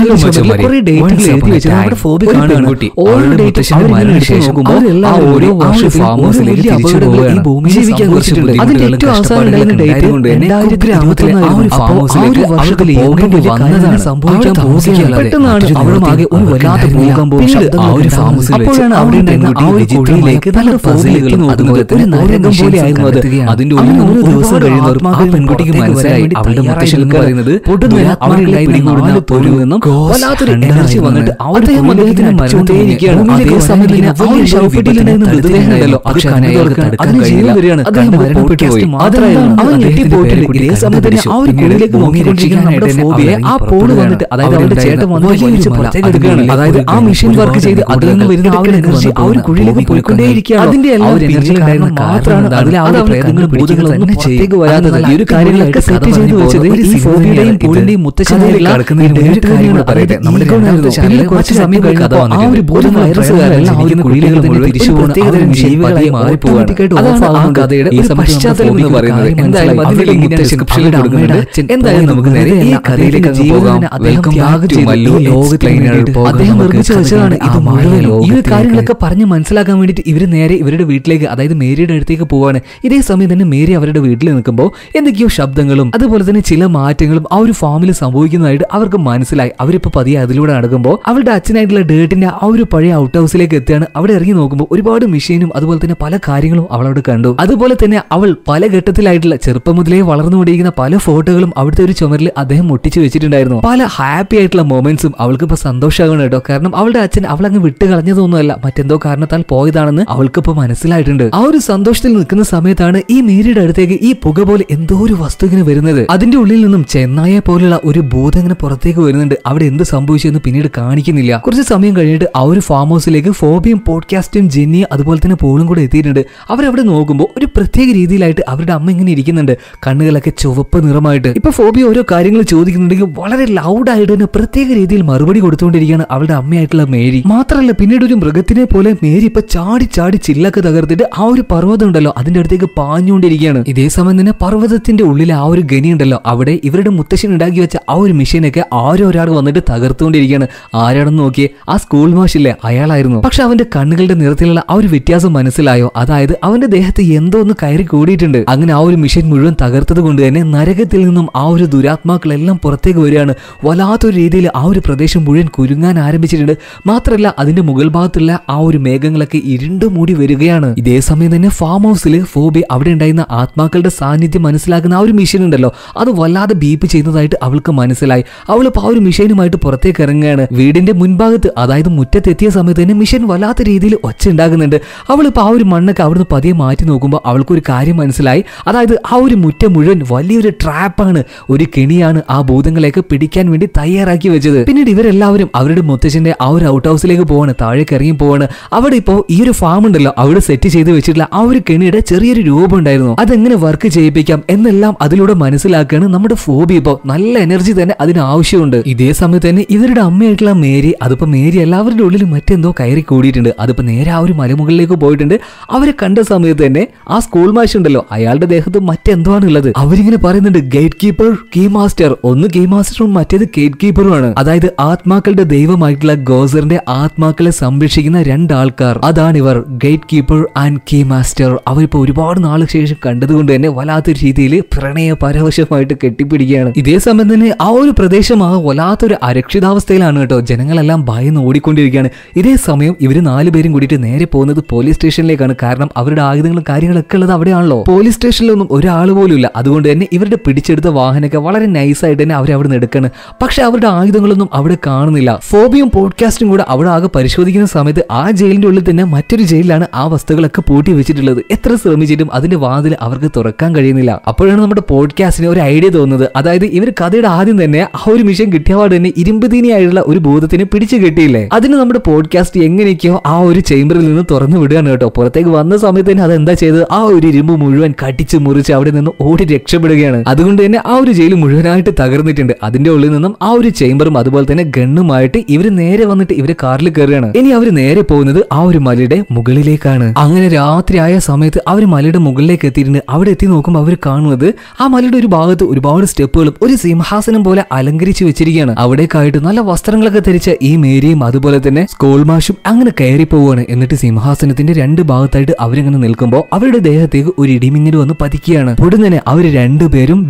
ഫോബി ഒരു അപ്പോഴാണ് അവിടെ ആ ഒരു കുഴിയിലേക്ക് നല്ല ഫോസിലെത്തി നോക്കുന്നത് ഒരു നരകം പോലെ അത് അതിന്റെ ഒരു ദിവസം ഒരു ആ പെൺകുട്ടിക്ക് മനസ്സിലായി അവളുടെ മുത്തശ്ശൻ എന്ന് പറയുന്നത് എനർജി വന്നിട്ട് സമയത്ത് അത് ആ ആ വന്നിട്ട് അതായത് അവരുടെ ചേട്ടൻ അതായത് ആ മെഷീൻ വർക്ക് ചെയ്ത് അതിൽ നിന്ന് വരുന്ന ആ ഒരു എനർജി ആ ഒരു കുഴിയിലേക്ക് പോയിക്കൊണ്ടേയിരിക്കുകയാണ് അതിന്റെ എല്ലാ മാത്രമാണ് അതിലെ ആ ഭൂതങ്ങളും ഭൂതങ്ങളും പുറത്തേക്ക് വരാത്തത് ഈ ഒരു കാര്യങ്ങളൊക്കെ സെറ്റ് ചെയ്ത് വെച്ചത് ഈ ഫോബിയുടെയും ഒരു കുറച്ച് സമയം കഴിഞ്ഞപ്പോൾ ഒരു തിരിച്ചു അദ്ദേഹം ഇത് കാര്യങ്ങളൊക്കെ പറഞ്ഞ് മനസ്സിലാക്കാൻ വേണ്ടിയിട്ട് ഇവർ നേരെ ഇവരുടെ വീട്ടിലേക്ക് അതായത് മേരിയുടെ അടുത്തേക്ക് പോവാണ് ഇതേ സമയത്ത് തന്നെ മേരി അവരുടെ വീട്ടിൽ നിൽക്കുമ്പോൾ എന്തൊക്കെയോ ശബ്ദങ്ങളും അതുപോലെ തന്നെ ചില മാറ്റങ്ങളും ആ ഒരു ഫാമിൽ സംഭവിക്കുന്നതായിട്ട് അവർക്ക് മനസ്സിലായി അവരിപ്പോൾ പതിയെ അതിലൂടെ നടക്കുമ്പോൾ അവരുടെ അച്ഛനായിട്ടുള്ള ഡേട്ടിന്റെ ആ ഒരു പഴയ ഔട്ട് ഹൗസിലേക്ക് എത്തിയാണ് അവിടെ ഇറങ്ങി നോക്കുമ്പോൾ ഒരുപാട് മെഷീനും അതുപോലെ തന്നെ പല കാര്യങ്ങളും അവൾ അവിടെ കണ്ടു അതുപോലെ തന്നെ അവൾ പല ഘട്ടത്തിലായിട്ടുള്ള ചെറുപ്പം മുതലേ വളർന്നുകൊണ്ടിരിക്കുന്ന പല ഫോട്ടോകളും അവിടുത്തെ ഒരു ചുമരിൽ അദ്ദേഹം ഒട്ടിച്ചു വെച്ചിട്ടുണ്ടായിരുന്നു പല ഹാപ്പി ആയിട്ടുള്ള മൊമെന്റ്സും അവൾക്ക് ഇപ്പൊ സന്തോഷമാകണം കേട്ടോ കാരണം അവളുടെ അച്ഛൻ അവളങ്ങ് വിട്ടു കളഞ്ഞതൊന്നുമല്ല മറ്റെന്തോ കാരണത്താൽ പോയതാണെന്ന് അവൾക്കിപ്പോൾ മനസ്സിലായിട്ടുണ്ട് ആ ഒരു സന്തോഷത്തിൽ നിൽക്കുന്ന സമയത്താണ് ഈ നീരിയുടെ അടുത്തേക്ക് ഈ പുക പോലെ എന്തോ ഒരു ഇങ്ങനെ വരുന്നത് അതിന്റെ ഉള്ളിൽ നിന്നും ചെന്നായെ പോലുള്ള ഒരു ഭൂതം ഇങ്ങനെ പുറത്തേക്ക് വരുന്നുണ്ട് അവിടെ എന്ത് സംഭവിച്ചു എന്ന് പിന്നീട് കാണിക്കുന്നില്ല കുറച്ച് സമയം കഴിഞ്ഞിട്ട് ആ ഒരു ഫാം ഹൗസിലേക്ക് ഫോബിയും പോഡ്കാസ്റ്റും ജെന്നി അതുപോലെ തന്നെ പോളും കൂടെ എത്തിയിട്ടുണ്ട് അവരവിടെ നോക്കുമ്പോൾ ഒരു പ്രത്യേക രീതിയിലായിട്ട് അവരുടെ അമ്മ ഇങ്ങനെ ഇരിക്കുന്നുണ്ട് കണ്ണുകളൊക്കെ ചുവപ്പ് നിറമായിട്ട് ഇപ്പൊ ഫോബിയ ഓരോ കാര്യങ്ങൾ ചോദിക്കുന്നുണ്ടെങ്കിൽ വളരെ ലൗഡായിട്ട് തന്നെ പ്രത്യേക രീതിയിൽ മറുപടി കൊടുത്തുകൊണ്ടിരിക്കുകയാണ് അവളുടെ അമ്മയായിട്ടുള്ള മേരി മാത്രമല്ല പിന്നീട് ഒരു മൃഗത്തിനെ പോലെ മേരി ഇപ്പൊ ചാടി ചാടി ചില്ലൊക്കെ തകർത്തിട്ട് ആ ഒരു പർവ്വതം ഉണ്ടല്ലോ അതിന്റെ അടുത്തേക്ക് പാഞ്ഞു കൊണ്ടിരിക്കുകയാണ് ഇതേ സമയം തന്നെ പർവ്വതത്തിന്റെ ഉള്ളിലെ ആ ഒരു ഗനി ഉണ്ടല്ലോ അവിടെ ഇവരുടെ മുത്തശ്ശൻ ഉണ്ടാക്കി വെച്ച ആ ഒരു മെഷീനൊക്കെ ഒരാൾ വന്നിട്ട് തകർത്തുകൊണ്ടിരിക്കുകയാണ് ആരാണെന്ന് നോക്കിയേ ആ സ്കൂൾ മാഷില്ലേ അയാളായിരുന്നു പക്ഷെ അവന്റെ കണ്ണുകളുടെ നിറത്തിലുള്ള ആ ഒരു വ്യത്യാസം മനസ്സിലായോ അതായത് അവന്റെ ദേഹത്ത് എന്തോ ഒന്ന് കയറി കൂടിയിട്ടുണ്ട് അങ്ങനെ ആ ഒരു മെഷീൻ മുഴുവൻ തകർത്തത് കൊണ്ട് തന്നെ നരകത്തിൽ നിന്നും ആ ഒരു ദുരാത്മാക്കളെല്ലാം പുറത്തേക്ക് വരികയാണ് വല്ലാത്തൊരു രീതിയിൽ ആ ഒരു പ്രദേശം മുഴുവൻ കുരുങ്ങാൻ ആരംഭിച്ചിട്ടുണ്ട് മാത്രമല്ല അതിന്റെ മുകൾ ഭാഗത്തുള്ള ആ ഒരു മേഘങ്ങളൊക്കെ ഇരുണ്ടു മൂടി വരികയാണ് ഇതേ സമയം തന്നെ ഫാം ഹൗസിൽ ഫോബി അവിടെ ഉണ്ടായിരുന്ന ആത്മാക്കളുടെ സാന്നിധ്യം മനസ്സിലാക്കുന്ന ആ ഒരു മെഷീൻ ഉണ്ടല്ലോ അത് വല്ലാതെ ബീപ്പ് ചെയ്യുന്നതായിട്ട് അവൾക്ക് മനസ്സിലായി അവളിപ്പോൾ ആ ഒരു മെഷീനുമായിട്ട് പുറത്തേക്ക് ഇറങ്ങുകയാണ് വീടിന്റെ മുൻഭാഗത്ത് അതായത് മുറ്റത്തെത്തിയ സമയത്ത് തന്നെ മെഷീൻ വല്ലാത്ത രീതിയിൽ ഒച്ച ഉണ്ടാകുന്നുണ്ട് അവളിപ്പോൾ ആ ഒരു മണ്ണൊക്കെ അവിടുന്ന് പതിയെ മാറ്റി നോക്കുമ്പോൾ അവൾക്കൊരു കാര്യം മനസ്സിലായി അതായത് ആ ഒരു മുറ്റം മുഴുവൻ വലിയൊരു ട്രാപ്പാണ് ഒരു കെണിയാണ് ആ ഭൂതങ്ങളെയൊക്കെ പിടിക്കാൻ വേണ്ടി തയ്യാറാക്കി വെച്ചത് പിന്നീട് ഇവരെല്ലാവരും അവരുടെ മുത്തച്ഛന്റെ ആ ഒരു ഔട്ട് ഹൗസിലേക്ക് പോവാണ് താഴേക്ക് ഇറങ്ങി പോവാണ് അവിടെ ഇപ്പോൾ ഈ ഒരു ഫാം ഉണ്ടല്ലോ അവിടെ സെറ്റ് ചെയ്ത് വെച്ചിട്ടുള്ള ആ ഒരു കെണിയുടെ ചെറിയൊരു രൂപം ഉണ്ടായിരുന്നു അതെങ്ങനെ വർക്ക് ചെയ്യിപ്പിക്കാം എന്നെല്ലാം അതിലൂടെ മനസ്സിലാക്കുകയാണ് നമ്മുടെ ഫോബി ഇപ്പോ നല്ല എനർജി തന്നെ അതിന് ആവശ്യമുണ്ട് ഇതേ സമയത്ത് തന്നെ ഇവരുടെ അമ്മയായിട്ടുള്ള മേരി അതിപ്പോ മേരി എല്ലാവരുടെ ഉള്ളിൽ മറ്റെന്തോ കയറി കൂടിയിട്ടുണ്ട് അതിപ്പോ നേരെ ആ ഒരു മലമുകളിലേക്ക് പോയിട്ടുണ്ട് അവരെ കണ്ട സമയത്ത് തന്നെ ആ സ്കൂൾ മാഷ് ഉണ്ടല്ലോ അയാളുടെ ദേഹത്ത് മറ്റെന്തോ ആണ് ഉള്ളത് അവരിങ്ങനെ പറയുന്നുണ്ട് ഗേറ്റ് കീപ്പർ കീ മാസ്റ്റർ ഒന്ന് കീ മാസ്റ്ററും മറ്റേത് ഗേറ്റ് കീപ്പറുമാണ് അതായത് ആത്മാക്കളുടെ ദൈവമായിട്ടുള്ള ഗോസറിന്റെ ആത്മാക്കളെ സംരക്ഷിക്കുന്ന രണ്ടാൾക്കാർ അതാണ് ഇവർ gatekeeper and keymaster അവരിപ്പോ ഒരുപാട് നാൾ ശേഷം കണ്ടതുകൊണ്ട് തന്നെ വല്ലാത്തൊരു രീതിയിൽ പ്രണയ പരവശമായിട്ട് കെട്ടിപ്പിടിക്കുകയാണ് ഇതേ സമയം തന്നെ ആ ഒരു പ്രദേശം ആ വല്ലാത്തൊരു അരക്ഷിതാവസ്ഥയിലാണ് കേട്ടോ ജനങ്ങളെല്ലാം ഭയന്ന് ഓടിക്കൊണ്ടിരിക്കുകയാണ് ഇതേ സമയം നാലു പേരും കൂടിയിട്ട് നേരെ പോകുന്നത് പോലീസ് സ്റ്റേഷനിലേക്കാണ് കാരണം അവരുടെ ആയുധങ്ങളും കാര്യങ്ങളൊക്കെ ഉള്ളത് അവിടെയാണല്ലോ പോലീസ് സ്റ്റേഷനിലൊന്നും ഒരാൾ പോലും ഇല്ല അതുകൊണ്ട് തന്നെ ഇവരുടെ പിടിച്ചെടുത്ത വാഹനമൊക്കെ വളരെ നൈസായിട്ട് തന്നെ അവർ അവിടെ നിന്ന് എടുക്കണം പക്ഷെ അവരുടെ ആയുധങ്ങളൊന്നും അവിടെ കാണുന്നില്ല ഫോബിയും പോഡ്കാസ്റ്റും കൂടെ അവിടെ ആകെ പരിശോധിക്കുന്ന സമയത്ത് ആ ജയിലിന്റെ ഉള്ളിൽ തന്നെ മറ്റൊരു ജയിലിലാണ് ആ വസ്തുക്കളൊക്കെ പൂട്ടി വെച്ചിട്ടുള്ളത് എത്ര ശ്രമിച്ചിട്ടും അതിന്റെ വാതിൽ അവർക്ക് തുറക്കാൻ കഴിയുന്നില്ല അപ്പോഴാണ് നമ്മുടെ പോഡ്കാസ്റ്റിന് ഒരു ഐഡിയ തോന്നുന്നത് അതായത് ഇവർ കഥയുടെ ആദ്യം തന്നെ ആ ഒരു മിഷൻ കിട്ടിയപാട് തന്നെ ഇരുമ്പുതീനിയായിട്ടുള്ള ഒരു ബോധത്തിന് പിടിച്ചു കിട്ടിയില്ലേ അതിന് നമ്മുടെ പോഡ്കാസ്റ്റ് എങ്ങനെയൊക്കെയോ ആ ഒരു ചേംബറിൽ നിന്ന് തുറന്നു വിടുകയാണ് കേട്ടോ പുറത്തേക്ക് വന്ന സമയത്ത് തന്നെ അതെന്താ ചെയ്ത് ആ ഒരു ഇരുമ്പ് മുഴുവൻ കടിച്ച് മുറിച്ച് അവിടെ നിന്ന് ഓടി രക്ഷപ്പെടുകയാണ് അതുകൊണ്ട് തന്നെ ആ ഒരു ജയിൽ മുഴുവനായിട്ട് തകർന്നിട്ടുണ്ട് അതിന്റെ ഉള്ളിൽ നിന്നും ആ ഒരു ചേംബറും അതുപോലെ തന്നെ ഗണ്ണുമായിട്ട് ഇവർ നേരെ വന്നിട്ട് ഇവര് കാറിൽ കയറുകയാണ് ഇനി അവർ നേരെ പോകുന്നത് ആ ഒരു മലയുടെ മുകളിലേക്കാണ് അങ്ങനെ രാത്രി ആയ സമയത്ത് അവർ മലയുടെ മുകളിലേക്ക് അവിടേക്ക് എത്തിയിരുന്നു അവിടെ എത്തി നോക്കുമ്പോൾ അവർ കാണുന്നത് ആ മലയുടെ ഒരു ഭാഗത്ത് ഒരുപാട് സ്റ്റെപ്പുകളും ഒരു സിംഹാസനം പോലെ അലങ്കരിച്ചു വെച്ചിരിക്കുകയാണ് അവിടേക്കായിട്ട് നല്ല വസ്ത്രങ്ങളൊക്കെ ധരിച്ച ഈ മേരിയും അതുപോലെ തന്നെ സ്കൂൾ മാഷും അങ്ങനെ കയറി പോവുകയാണ് എന്നിട്ട് സിംഹാസനത്തിന്റെ രണ്ട് ഭാഗത്തായിട്ട് അവരിങ്ങനെ നിൽക്കുമ്പോൾ അവരുടെ ദേഹത്തേക്ക് ഒരു ഇടിമിന്നൽ വന്ന് പതിക്കുകയാണ് ഉടനെ തന്നെ അവർ രണ്ടുപേരും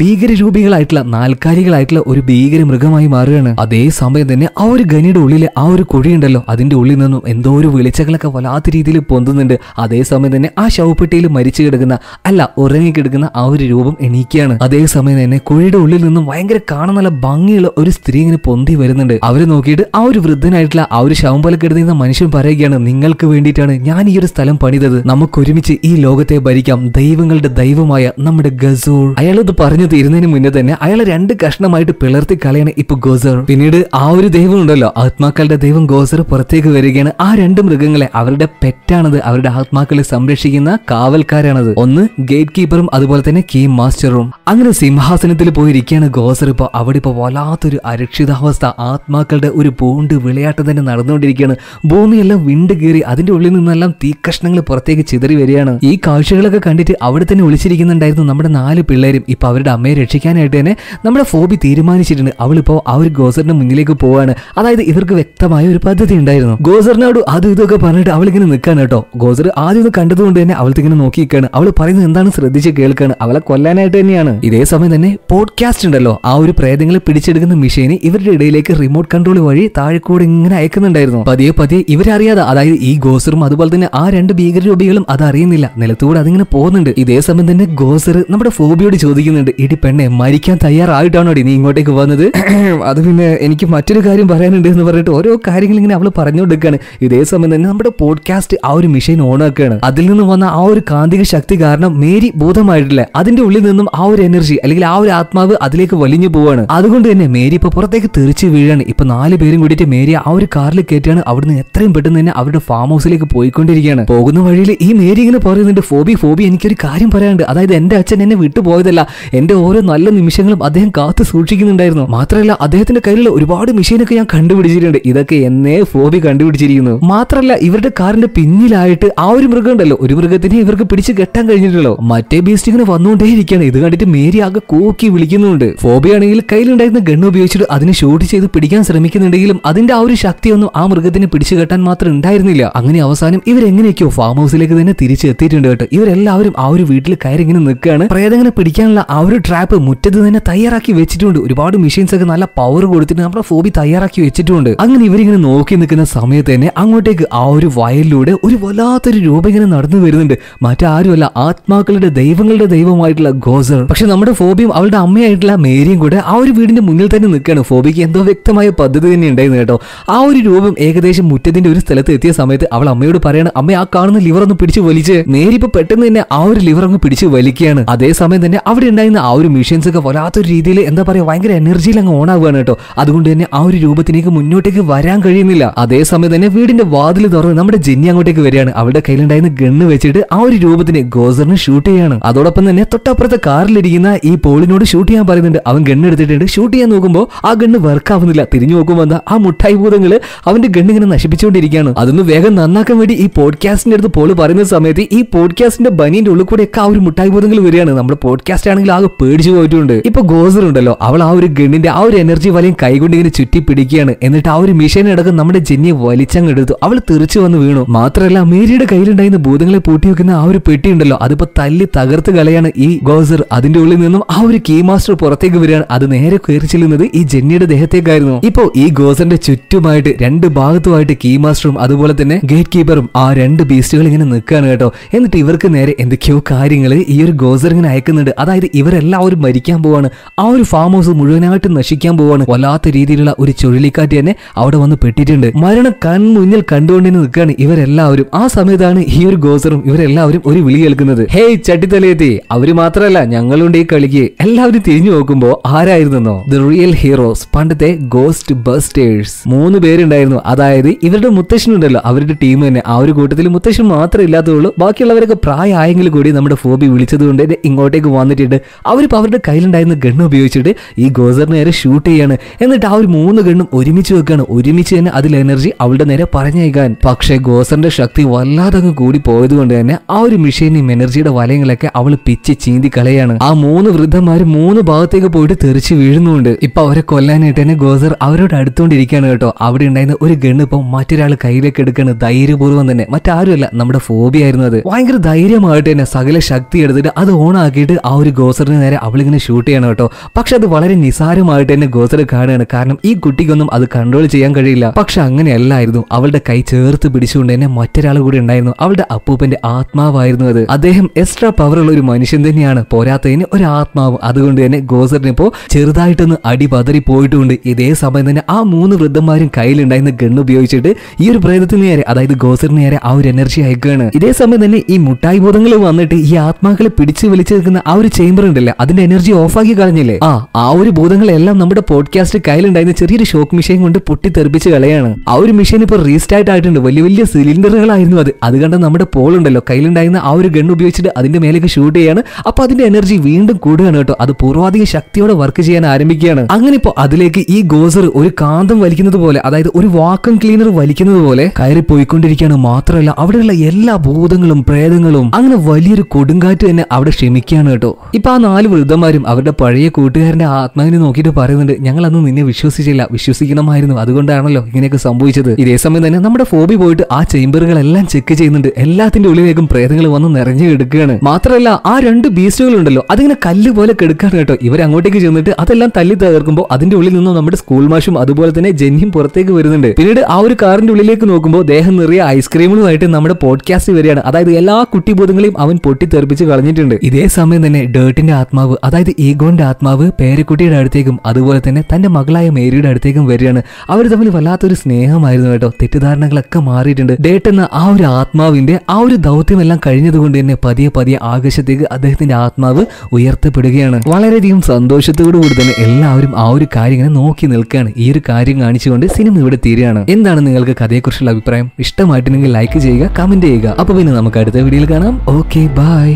രൂപികളായിട്ടുള്ള നാൽക്കാലികളായിട്ടുള്ള ഒരു ഭീകര മൃഗമായി മാറുകയാണ് അതേ സമയം തന്നെ ആ ഒരു ഗനിയുടെ ഉള്ളിലെ ആ ഒരു കുഴിയുണ്ടല്ലോ അതിന്റെ ഉള്ളിൽ നിന്നും എന്തോ ഒരു വെളിച്ചകളൊക്കെ വല്ലാത്ത രീതിയിൽ പൊന്തുന്നുണ്ട് അതേസമയം തന്നെ ആ ശവപ്പെട്ടിയിൽ മരിച്ചു കിടക്കുന്ന അല്ല ഉറങ്ങിക്കിടക്കുന്ന ആ ഒരു രൂപം എണീക്കുകയാണ് അതേസമയം തന്നെ കുഴിയുടെ ഉള്ളിൽ നിന്നും ഭയങ്കര കാണാൻ നല്ല ഭംഗിയുള്ള ഒരു സ്ത്രീ ഇങ്ങനെ പൊന്തി വരുന്നുണ്ട് അവരെ നോക്കിയിട്ട് ആ ഒരു വൃദ്ധനായിട്ടുള്ള ആ ഒരു ശവം പോലെ കിടന്നിരുന്ന മനുഷ്യൻ പറയുകയാണ് നിങ്ങൾക്ക് വേണ്ടിയിട്ടാണ് ഞാൻ ഈ ഒരു സ്ഥലം പണിതത് നമുക്ക് ഒരുമിച്ച് ഈ ലോകത്തെ ഭരിക്കാം ദൈവങ്ങളുടെ ദൈവമായ നമ്മുടെ ഗസൂർ അയാൾ ഇത് പറഞ്ഞു തീരുന്നതിന് മുന്നേ തന്നെ അയാളെ രണ്ട് കഷ്ണമായിട്ട് പിളർത്തി കളയാണ് ഇപ്പൊ ഗോസർ പിന്നീട് ആ ഒരു ദൈവം ഉണ്ടല്ലോ ആത്മാക്കളുടെ ദൈവം ഗോസർ പുറത്തേക്ക് വരികയാണ് ആ രണ്ട് മൃഗങ്ങളെ അവരുടെ പെറ്റാണത് അവരുടെ ആത്മാക്കളെ സംരക്ഷിക്കുന്ന കാവൽക്കാരാണത് ഒന്ന് ഗേറ്റ് കീപ്പറും അതുപോലെ തന്നെ കീ മാസ്റ്ററും അങ്ങനെ സിംഹാസനത്തിൽ പോയിരിക്കുകയാണ് ഗോസർ ഇപ്പൊ അവിടെ ഇപ്പൊ വല്ലാത്തൊരു അരക്ഷിതാവസ്ഥ ആത്മാക്കളുടെ ഒരു പൂണ്ട് വിളയാട്ടം തന്നെ നടന്നുകൊണ്ടിരിക്കുകയാണ് ഭൂമിയെല്ലാം വിണ്ട് കീറി അതിൻ്റെ ഉള്ളിൽ നിന്നെല്ലാം കഷ്ണങ്ങൾ പുറത്തേക്ക് ചിതറി വരികയാണ് ഈ കാഴ്ചകളൊക്കെ കണ്ടിട്ട് അവിടെ തന്നെ ഒളിച്ചിരിക്കുന്നുണ്ടായിരുന്നു നമ്മുടെ നാല് പിള്ളേരും ഇപ്പൊ അവരുടെ അമ്മയെ രക്ഷിക്കാനായിട്ട് തന്നെ നമ്മുടെ ഫോബി തീരുമാനിച്ചിട്ടുണ്ട് അവളിപ്പോ ആ ഒരു ഗോസറിന്റെ മുന്നിലേക്ക് പോവാണ് അതായത് ഇവർക്ക് വ്യക്തമായ ഒരു പദ്ധതി ഉണ്ടായിരുന്നു ഗോസറിനോട് അത് ഇതൊക്കെ പറഞ്ഞിട്ട് അവളിങ്ങനെ നിൽക്കാൻ കേട്ടോ ഗോസർ ആദ്യം ഒന്ന് കണ്ടതുകൊണ്ട് തന്നെ അവൾക്ക് ഇങ്ങനെ നോക്കിയിരിക്കുകയാണ് അവൾ പറയുന്നത് എന്താണ് ശ്രദ്ധിച്ച് കേൾക്കാണ് അവളെ കൊല്ലാനായിട്ട് തന്നെയാണ് ഇതേ സമയം തന്നെ പോഡ്കാസ്റ്റ് ഉണ്ടല്ലോ ആ ഒരു പ്രേതങ്ങളെ പിടിച്ചെടുക്കുന്ന മിഷീന് ഇവരുടെ ഇടയിലേക്ക് റിമോട്ട് കൺട്രോൾ വഴി താഴെക്കൂടെ ഇങ്ങനെ അയക്കുന്നുണ്ടായിരുന്നു പതിയെ പതിയെ ഇവരറിയാതെ അതായത് ഈ ഗോസറും അതുപോലെ തന്നെ ആ രണ്ട് ഭീകരരൂപികളും അത് അറിയുന്നില്ല നിലത്തൂടെ അതിങ്ങനെ പോകുന്നുണ്ട് ഇതേ സമയം തന്നെ ഗോസർ നമ്മുടെ ഫോബിയോട് ചോദിക്കുന്നുണ്ട് ഇടി പെണ്ണെ മരിക്കാൻ തയ്യാറായിട്ടാണോ നീ ഇങ്ങോട്ടേക്ക് പോകുന്നത് [clears throat] അത് പിന്നെ എനിക്ക് മറ്റൊരു കാര്യം പറയാനുണ്ട് എന്ന് പറഞ്ഞിട്ട് ഓരോ കാര്യങ്ങൾ ഇങ്ങനെ അവൾ പറഞ്ഞുകൊടുക്കുകയാണ് ഇതേ സമയം തന്നെ നമ്മുടെ പോഡ്കാസ്റ്റ് ആ ഒരു മിഷീൻ ഓൺ ആക്കുകയാണ് അതിൽ നിന്ന് വന്ന ആ ഒരു കാന്തിക ശക്തി കാരണം കാരണം മേരി ബോധമായിട്ടില്ല അതിന്റെ ഉള്ളിൽ നിന്നും ആ ഒരു എനർജി അല്ലെങ്കിൽ ആ ഒരു ആത്മാവ് അതിലേക്ക് വലിഞ്ഞു പോവാണ് അതുകൊണ്ട് തന്നെ മേരി ഇപ്പൊ പുറത്തേക്ക് തെറിച്ച് വീഴാണ് ഇപ്പൊ നാല് പേരും കൂടിയിട്ട് മേരി ആ ഒരു കാറിൽ കയറ്റിയാണ് അവിടുന്ന് എത്രയും പെട്ടെന്ന് തന്നെ അവരുടെ ഫാം ഹൗസിലേക്ക് പോയിക്കൊണ്ടിരിക്കുകയാണ് പോകുന്ന വഴിയിൽ ഈ മേരി ഇങ്ങനെ പറയുന്നുണ്ട് ഫോബി ഫോബി എനിക്കൊരു കാര്യം പറയാനുണ്ട് അതായത് എന്റെ അച്ഛൻ എന്നെ വിട്ടുപോയതല്ല എന്റെ ഓരോ നല്ല നിമിഷങ്ങളും അദ്ദേഹം കാത്തു സൂക്ഷിക്കുന്നുണ്ടായിരുന്നു മാത്രമല്ല അദ്ദേഹത്തിന്റെ കയ്യിലുള്ള ഒരുപാട് മെഷീനൊക്കെ ഞാൻ കണ്ടുപിടിച്ചിട്ടുണ്ട് ഇതൊക്കെ എന്നേ ഫോബി കണ്ടുപിടിച്ചിരിക്കുന്നു മാത്രമല്ല ഇവരുടെ കാറിന്റെ പിന്നിലായിട്ട് ആ ഒരു മൃഗം ഉണ്ടല്ലോ ഒരു മൃഗത്തിനെ ഇവർക്ക് പിടിച്ച് കെട്ടാൻ കഴിഞ്ഞിട്ടുണ്ട് കണ്ടിട്ടുണ്ടല്ലോ മറ്റേ ബീസ്റ്റ് ഇങ്ങനെ വന്നുകൊണ്ടേയിരിക്കുകയാണ് ഇത് കണ്ടിട്ട് മേരി ആകെ കൂക്കി വിളിക്കുന്നുണ്ട് ഫോബിയാണെങ്കിൽ കയ്യിലുണ്ടായിരുന്ന ഗണ്ണ് ഉപയോഗിച്ചിട്ട് അതിനെ ഷൂട്ട് ചെയ്ത് പിടിക്കാൻ ശ്രമിക്കുന്നുണ്ടെങ്കിലും അതിന്റെ ആ ഒരു ശക്തിയൊന്നും ആ മൃഗത്തിനെ പിടിച്ചു കെട്ടാൻ മാത്രം ഉണ്ടായിരുന്നില്ല അങ്ങനെ അവസാനം ഇവരെങ്ങനെയൊക്കെയോ ഫാം ഹൗസിലേക്ക് തന്നെ തിരിച്ചെത്തിയിട്ടുണ്ട് കേട്ടോ ഇവരെല്ലാവരും ആ ഒരു വീട്ടിൽ കയറി ഇങ്ങനെ നിൽക്കുകയാണ് പ്രേതങ്ങനെ പിടിക്കാനുള്ള ആ ഒരു ട്രാപ്പ് മുറ്റത്ത് തന്നെ തയ്യാറാക്കി വെച്ചിട്ടുണ്ട് ഒരുപാട് മെഷീൻസ് ഒക്കെ നല്ല പവർ കൊടുത്തിട്ട് നമ്മുടെ ഫോബി തയ്യാറാക്കി വെച്ചിട്ടുണ്ട് അങ്ങനെ ഇവരിങ്ങനെ നോക്കി നിൽക്കുന്ന സമയത്ത് തന്നെ അങ്ങോട്ടേക്ക് ആ ഒരു വയലിലൂടെ ഒരു വല്ലാത്തൊരു രൂപം ഇങ്ങനെ നടന്നു വരുന്നുണ്ട് മറ്റാരുമല്ല ആ ആത്മാക്കളുടെ ദൈവങ്ങളുടെ ദൈവമായിട്ടുള്ള ഗോസർ പക്ഷെ നമ്മുടെ ഫോബിയും അവളുടെ അമ്മയായിട്ടുള്ള മേരിയും കൂടെ ആ ഒരു വീടിന്റെ മുന്നിൽ തന്നെ നിൽക്കുകയാണ് ഫോബിക്ക് എന്തോ വ്യക്തമായ പദ്ധതി തന്നെ ഉണ്ടായിരുന്നു കേട്ടോ ആ ഒരു രൂപം ഏകദേശം മുറ്റത്തിന്റെ ഒരു സ്ഥലത്ത് എത്തിയ സമയത്ത് അവൾ അമ്മയോട് പറയാണ് അമ്മ ആ കാണുന്ന ലിവർ ഒന്ന് പിടിച്ച് വലിച്ച് മേരി ഇപ്പൊ പെട്ടെന്ന് തന്നെ ആ ഒരു ലിവർ അങ്ങ് പിടിച്ച് വലിക്കുകയാണ് അതേസമയം തന്നെ അവിടെ ഉണ്ടായിരുന്ന ആ ഒരു മെഷീൻസ് ഒക്കെ വല്ലാത്തൊരു രീതിയിൽ എന്താ പറയാ ഭയങ്കര എനർജിയിൽ അങ്ങ് ഓൺ ആവുകയാണ് കേട്ടോ അതുകൊണ്ട് തന്നെ ആ ഒരു രൂപത്തിലേക്ക് മുന്നോട്ടേക്ക് വരാൻ കഴിയുന്നില്ല അതേസമയം തന്നെ വീടിന്റെ വാതിൽ തുറന്ന് നമ്മുടെ ജെന്നി അങ്ങോട്ടേക്ക് വരികയാണ് അവളുടെ കയ്യിലുണ്ടായിരുന്ന ഗണ്ണ് വെച്ചിട്ട് ആ ഒരു രൂപത്തിന് ഗോസർ ഗണ്ണെടുത്തോണ്ട് ഷൂട്ട് ചെയ്യാണ് അതോടൊപ്പം തന്നെ തൊട്ടപ്പുറത്തെ കാറിലിരിക്കുന്ന ഈ പോളിനോട് ഷൂട്ട് ചെയ്യാൻ പറയുന്നുണ്ട് അവൻ എടുത്തിട്ടുണ്ട് ഷൂട്ട് ചെയ്യാൻ നോക്കുമ്പോൾ ആ ഗണ്ണ് വർക്ക് ആവുന്നില്ല തിരിഞ്ഞു നോക്കുമ്പോൾ ആ മുട്ടായി ഭൂതങ്ങൾ അവന്റെ ഗണ്ണ് ഇങ്ങനെ നശിപ്പിച്ചുകൊണ്ടിരിക്കുകയാണ് അതൊന്ന് വേഗം നന്നാക്കാൻ വേണ്ടി ഈ പോഡ്കാസ്റ്റിന്റെ അടുത്ത് പോള് പറയുന്ന സമയത്ത് ഈ പോഡ്കാസ്റ്റിന്റെ ബനിന്റെ ഉള്ളിൽ കൂടെ ഒക്കെ ആ ഒരു മുട്ടായി ഭൂതങ്ങൾ വരികയാണ് നമ്മുടെ പോഡ്കാസ്റ്റ് ആണെങ്കിൽ ആകെ പേടിച്ചു പോയിട്ടുണ്ട് ഇപ്പൊ ഗോസർ ഉണ്ടല്ലോ അവൾ ആ ഒരു ഗണ്ണിന്റെ ആ ഒരു എനർജി വലയം കൈകൊണ്ട് ഇങ്ങനെ ചുറ്റി പിടിക്കുകയാണ് എന്നിട്ട് ആ ഒരു മിഷീനടക്കം നമ്മുടെ ജെന്നിയെ വലിച്ചങ്ങെടുത്തു അവൾ തെറിച്ചു വന്ന് വീണു മാത്രമല്ല മേരിയുടെ കയ്യിലുണ്ടായിരുന്ന ഭൂതങ്ങളെ പൂട്ടി വെക്കുന്ന ആ ഒരു പെട്ടി ഉണ്ടല്ലോ അത് അതിപ്പോ തല്ലി തകർത്ത് കളയാണ് ഈ ഗോസർ അതിന്റെ ഉള്ളിൽ നിന്നും ആ ഒരു കീ മാസ്റ്റർ പുറത്തേക്ക് വരികയാണ് അത് നേരെ കയറി ചെല്ലുന്നത് ഈ ജെന്നിയുടെ ദേഹത്തേക്കായിരുന്നു ഇപ്പോ ഈ ഗോസറിന്റെ ചുറ്റുമായിട്ട് രണ്ട് ഭാഗത്തുമായിട്ട് കീ മാസ്റ്ററും അതുപോലെ തന്നെ ഗേറ്റ് കീപ്പറും ആ രണ്ട് ബീസ്റ്റുകൾ ഇങ്ങനെ നിൽക്കുകയാണ് കേട്ടോ എന്നിട്ട് ഇവർക്ക് നേരെ എന്തൊക്കെയോ കാര്യങ്ങൾ ഈ ഒരു ഗോസർ ഇങ്ങനെ അയക്കുന്നുണ്ട് അതായത് ഇവരെല്ലാവരും മരിക്കാൻ പോവാണ് ആ ഒരു ഫാം ഹൗസ് മുഴുവനായിട്ട് നശിക്കാൻ പോവാണ് വല്ലാത്ത രീതിയിലുള്ള ഒരു ചുഴലിക്കാറ്റ് തന്നെ അവിടെ വന്ന് പെട്ടിട്ടുണ്ട് മരണം കൺമുന്നിൽ കണ്ടുകൊണ്ട് നിൽക്കുകയാണ് ഇവരെല്ലാവരും ആ സമയത്താണ് ഈ ഒരു ഗോസറും ഇവരെല്ലാവരും ഒരു വിളി കേൾക്കുന്നത് ഹേയ് ചട്ടിത്തലയെത്തി അവര് മാത്രല്ല ഞങ്ങളുണ്ട് ഈ കളിക്ക് എല്ലാവരും തിരിഞ്ഞു നോക്കുമ്പോ ആരായിരുന്നോ ദ റിയൽ ഹീറോസ് പണ്ടത്തെ ഗോസ്റ്റ് ബസ്റ്റേഴ്സ് മൂന്ന് പേരുണ്ടായിരുന്നു അതായത് ഇവരുടെ മുത്തശ്ശനുണ്ടല്ലോ അവരുടെ ടീം തന്നെ ആ ഒരു കൂട്ടത്തിൽ മുത്തശ്ശൻ മാത്രം ഇല്ലാത്തുള്ളൂ ബാക്കിയുള്ളവരൊക്കെ പ്രായമായെങ്കിൽ കൂടി നമ്മുടെ ഫോബി വിളിച്ചതുകൊണ്ട് ഇങ്ങോട്ടേക്ക് വന്നിട്ടുണ്ട് അവരിപ്പോ അവരുടെ കയ്യിലുണ്ടായിരുന്ന ഗണ്ണ് ഉപയോഗിച്ചിട്ട് ഈ ഗോസറിന് നേരെ ഷൂട്ട് ചെയ്യാണ് എന്നിട്ട് ആ ഒരു മൂന്ന് ഗണ്ണും ഒരുമിച്ച് വെക്കാണ് ഒരുമിച്ച് തന്നെ അതിൽ എനർജി അവളുടെ നേരെ പറഞ്ഞേക്കാൻ പക്ഷേ ഗോസറിന്റെ ശക്തി വല്ലാതെ കൂടി പോയതുകൊണ്ട് തന്നെ ആ ഒരു മെഷീനിയും എനർജി ചേച്ചിയുടെ വലയങ്ങളൊക്കെ അവൾ പിച്ച് ചീന്തി കളയാണ് ആ മൂന്ന് വൃദ്ധന്മാര് മൂന്ന് ഭാഗത്തേക്ക് പോയിട്ട് തെറിച്ച് വീഴുന്നുണ്ട് ഇപ്പൊ അവരെ കൊല്ലാനായിട്ട് തന്നെ ഗോസർ അവരോട് അടുത്തുകൊണ്ടിരിക്കുകയാണ് കേട്ടോ അവിടെ ഉണ്ടായിരുന്ന ഒരു ഗണ്ണ് ഇപ്പൊ മറ്റൊരാൾ കയ്യിലേക്ക് എടുക്കാണ് ധൈര്യപൂർവ്വം തന്നെ മറ്റാരുമല്ല നമ്മുടെ ഫോബി ആയിരുന്നു അത് ഭയങ്കര ധൈര്യമായിട്ട് തന്നെ സകല ശക്തി എടുത്തിട്ട് അത് ഓൺ ആക്കിയിട്ട് ആ ഒരു ഗോസറിന് നേരെ അവളിങ്ങനെ ഷൂട്ട് ചെയ്യണം കേട്ടോ പക്ഷെ അത് വളരെ നിസാരമായിട്ട് തന്നെ ഗോസർ കാണുകയാണ് കാരണം ഈ കുട്ടിക്കൊന്നും അത് കൺട്രോൾ ചെയ്യാൻ കഴിയില്ല പക്ഷെ അങ്ങനെയല്ലായിരുന്നു അവളുടെ കൈ ചേർത്ത് പിടിച്ചുകൊണ്ട് തന്നെ മറ്റൊരാൾ കൂടി ഉണ്ടായിരുന്നു അവളുടെ അപ്പൂപ്പന്റെ ആത്മാവായിരുന്നു അത് അദ്ദേഹം അദ്ദേഹം എക്സ്ട്രാ പവറുള്ള ഒരു മനുഷ്യൻ തന്നെയാണ് പോരാത്തതിന് ഒരു ആത്മാവ് അതുകൊണ്ട് തന്നെ ഗോസറിനിപ്പോ ചെറുതായിട്ടൊന്ന് അടി പതറി പോയിട്ടുമുണ്ട് ഇതേ സമയം തന്നെ ആ മൂന്ന് വൃദ്ധന്മാരും കയ്യിലുണ്ടായിരുന്ന ഗണ്ണ് ഉപയോഗിച്ചിട്ട് ഈ ഒരു പ്രേതത്തിന് നേരെ അതായത് ഗോസറിന് നേരെ ആ ഒരു എനർജി അയക്കുകയാണ് ഇതേ സമയം തന്നെ ഈ മുട്ടായി ബോധങ്ങൾ വന്നിട്ട് ഈ ആത്മാക്കളെ പിടിച്ചു വലിച്ചു നിൽക്കുന്ന ആ ഒരു ചേംബർ ഉണ്ടല്ലേ അതിന്റെ എനർജി ഓഫാക്കി കളഞ്ഞില്ലേ ആ ആ ഒരു ബോധങ്ങളെല്ലാം നമ്മുടെ പോഡ്കാസ്റ്റ് കയ്യിലുണ്ടായിരുന്ന ചെറിയൊരു ഷോക്ക് മിഷീൻ കൊണ്ട് പൊട്ടി തെറിപ്പിച്ച് കളയാണ് ആ ഒരു മിഷീൻ ഇപ്പോൾ റീസ്റ്റാർട്ട് ആയിട്ടുണ്ട് വലിയ വലിയ സിലിണ്ടറുകളായിരുന്നു അത് അത് കണ്ട നമ്മുടെ പോളുണ്ടല്ലോ കയ്യിലുണ്ടായിരുന്ന ആ ഒരു ഗണ്ണ് ഉപയോഗിച്ച് വെച്ചിട്ട് അതിൻ്റെ മേലേക്ക് ഷൂട്ട് ചെയ്യാണ് അപ്പോൾ അതിൻ്റെ എനർജി വീണ്ടും കൂടുകയാണ് കേട്ടോ അത് പൂർവാധികം ശക്തിയോടെ വർക്ക് ചെയ്യാൻ ആരംഭിക്കുകയാണ് അങ്ങനെ ഇപ്പോൾ അതിലേക്ക് ഈ ഗോസർ ഒരു കാന്തം വലിക്കുന്നത് പോലെ അതായത് ഒരു വാക്കം ക്ലീനർ വലിക്കുന്നത് പോലെ കയറി പോയിക്കൊണ്ടിരിക്കുകയാണ് മാത്രമല്ല അവിടെയുള്ള എല്ലാ ഭൂതങ്ങളും പ്രേതങ്ങളും അങ്ങനെ വലിയൊരു കൊടുങ്കാറ്റ് തന്നെ അവിടെ ക്ഷമിക്കുകയാണ് കേട്ടോ ഇപ്പൊ ആ നാല് വൃദ്ധന്മാരും അവരുടെ പഴയ കൂട്ടുകാരന്റെ ആത്മാവിനെ നോക്കിയിട്ട് പറയുന്നുണ്ട് ഞങ്ങൾ അന്ന് നിന്നെ വിശ്വസിച്ചില്ല വിശ്വസിക്കണമായിരുന്നു അതുകൊണ്ടാണല്ലോ ഇങ്ങനെയൊക്കെ സംഭവിച്ചത് ഇതേ സമയം തന്നെ നമ്മുടെ ഫോബി പോയിട്ട് ആ ചേമ്പറുകളെല്ലാം ചെക്ക് ചെയ്യുന്നുണ്ട് എല്ലാത്തിന്റെ ഉള്ളിലേക്കും പ്രേതങ്ങൾ വന്ന് നിറഞ്ഞു കെടുക്കുകയാണ് മാത്രമല്ല ആ രണ്ട് ബീസ്റ്റുകൾ ഉണ്ടല്ലോ അതിങ്ങനെ കല്ല് പോലെ കെടുക്കാണ് കേട്ടോ ഇവർ അങ്ങോട്ടേക്ക് ചെന്നിട്ട് അതെല്ലാം തല്ലി തകർക്കുമ്പോൾ അതിന്റെ ഉള്ളിൽ നിന്നും നമ്മുടെ സ്കൂൾ മാഷും അതുപോലെ തന്നെ ജെന്നിയും പുറത്തേക്ക് വരുന്നുണ്ട് പിന്നീട് ആ ഒരു കാറിന്റെ ഉള്ളിലേക്ക് നോക്കുമ്പോൾ ദേഹം നിറയെ ഐസ്ക്രീമുകളുമായിട്ട് നമ്മുടെ പോഡ്കാസ്റ്റ് വരികയാണ് അതായത് എല്ലാ കുട്ടിബോധങ്ങളെയും അവൻ പൊട്ടിത്തെറിപ്പിച്ച് കളഞ്ഞിട്ടുണ്ട് ഇതേ സമയം തന്നെ ഡേർട്ടിന്റെ ആത്മാവ് അതായത് ഈഗോന്റെ ആത്മാവ് പേരക്കുട്ടിയുടെ അടുത്തേക്കും അതുപോലെ തന്നെ തന്റെ മകളായ മേരിയുടെ അടുത്തേക്കും വരികയാണ് അവർ തമ്മിൽ വല്ലാത്തൊരു സ്നേഹമായിരുന്നു കേട്ടോ തെറ്റിദ്ധാരണകളൊക്കെ മാറിയിട്ടുണ്ട് ഡേട്ടെന്ന ആ ഒരു ആത്മാവിന്റെ ആ ഒരു ദൗത്യമെല്ലാം കഴിഞ്ഞതുകൊണ്ട് തന്നെ പതിയെ പതിയെ ആകാശത്തേക്ക് അദ്ദേഹത്തിന്റെ ആത്മാവ് ഉയർത്തപ്പെടുകയാണ് വളരെയധികം സന്തോഷത്തോടു കൂടി തന്നെ എല്ലാവരും ആ ഒരു കാര്യം ഇങ്ങനെ നോക്കി നിൽക്കുകയാണ് ഈ ഒരു കാര്യം കാണിച്ചുകൊണ്ട് സിനിമ ഇവിടെ തീരുകയാണ് എന്താണ് നിങ്ങൾക്ക് കഥയെക്കുറിച്ചുള്ള അഭിപ്രായം ഇഷ്ടമായിട്ടുണ്ടെങ്കിൽ ലൈക്ക് ചെയ്യുക കമന്റ് ചെയ്യുക അപ്പോൾ പിന്നെ നമുക്ക് അടുത്ത വീഡിയോയിൽ കാണാം ഓക്കെ ബൈ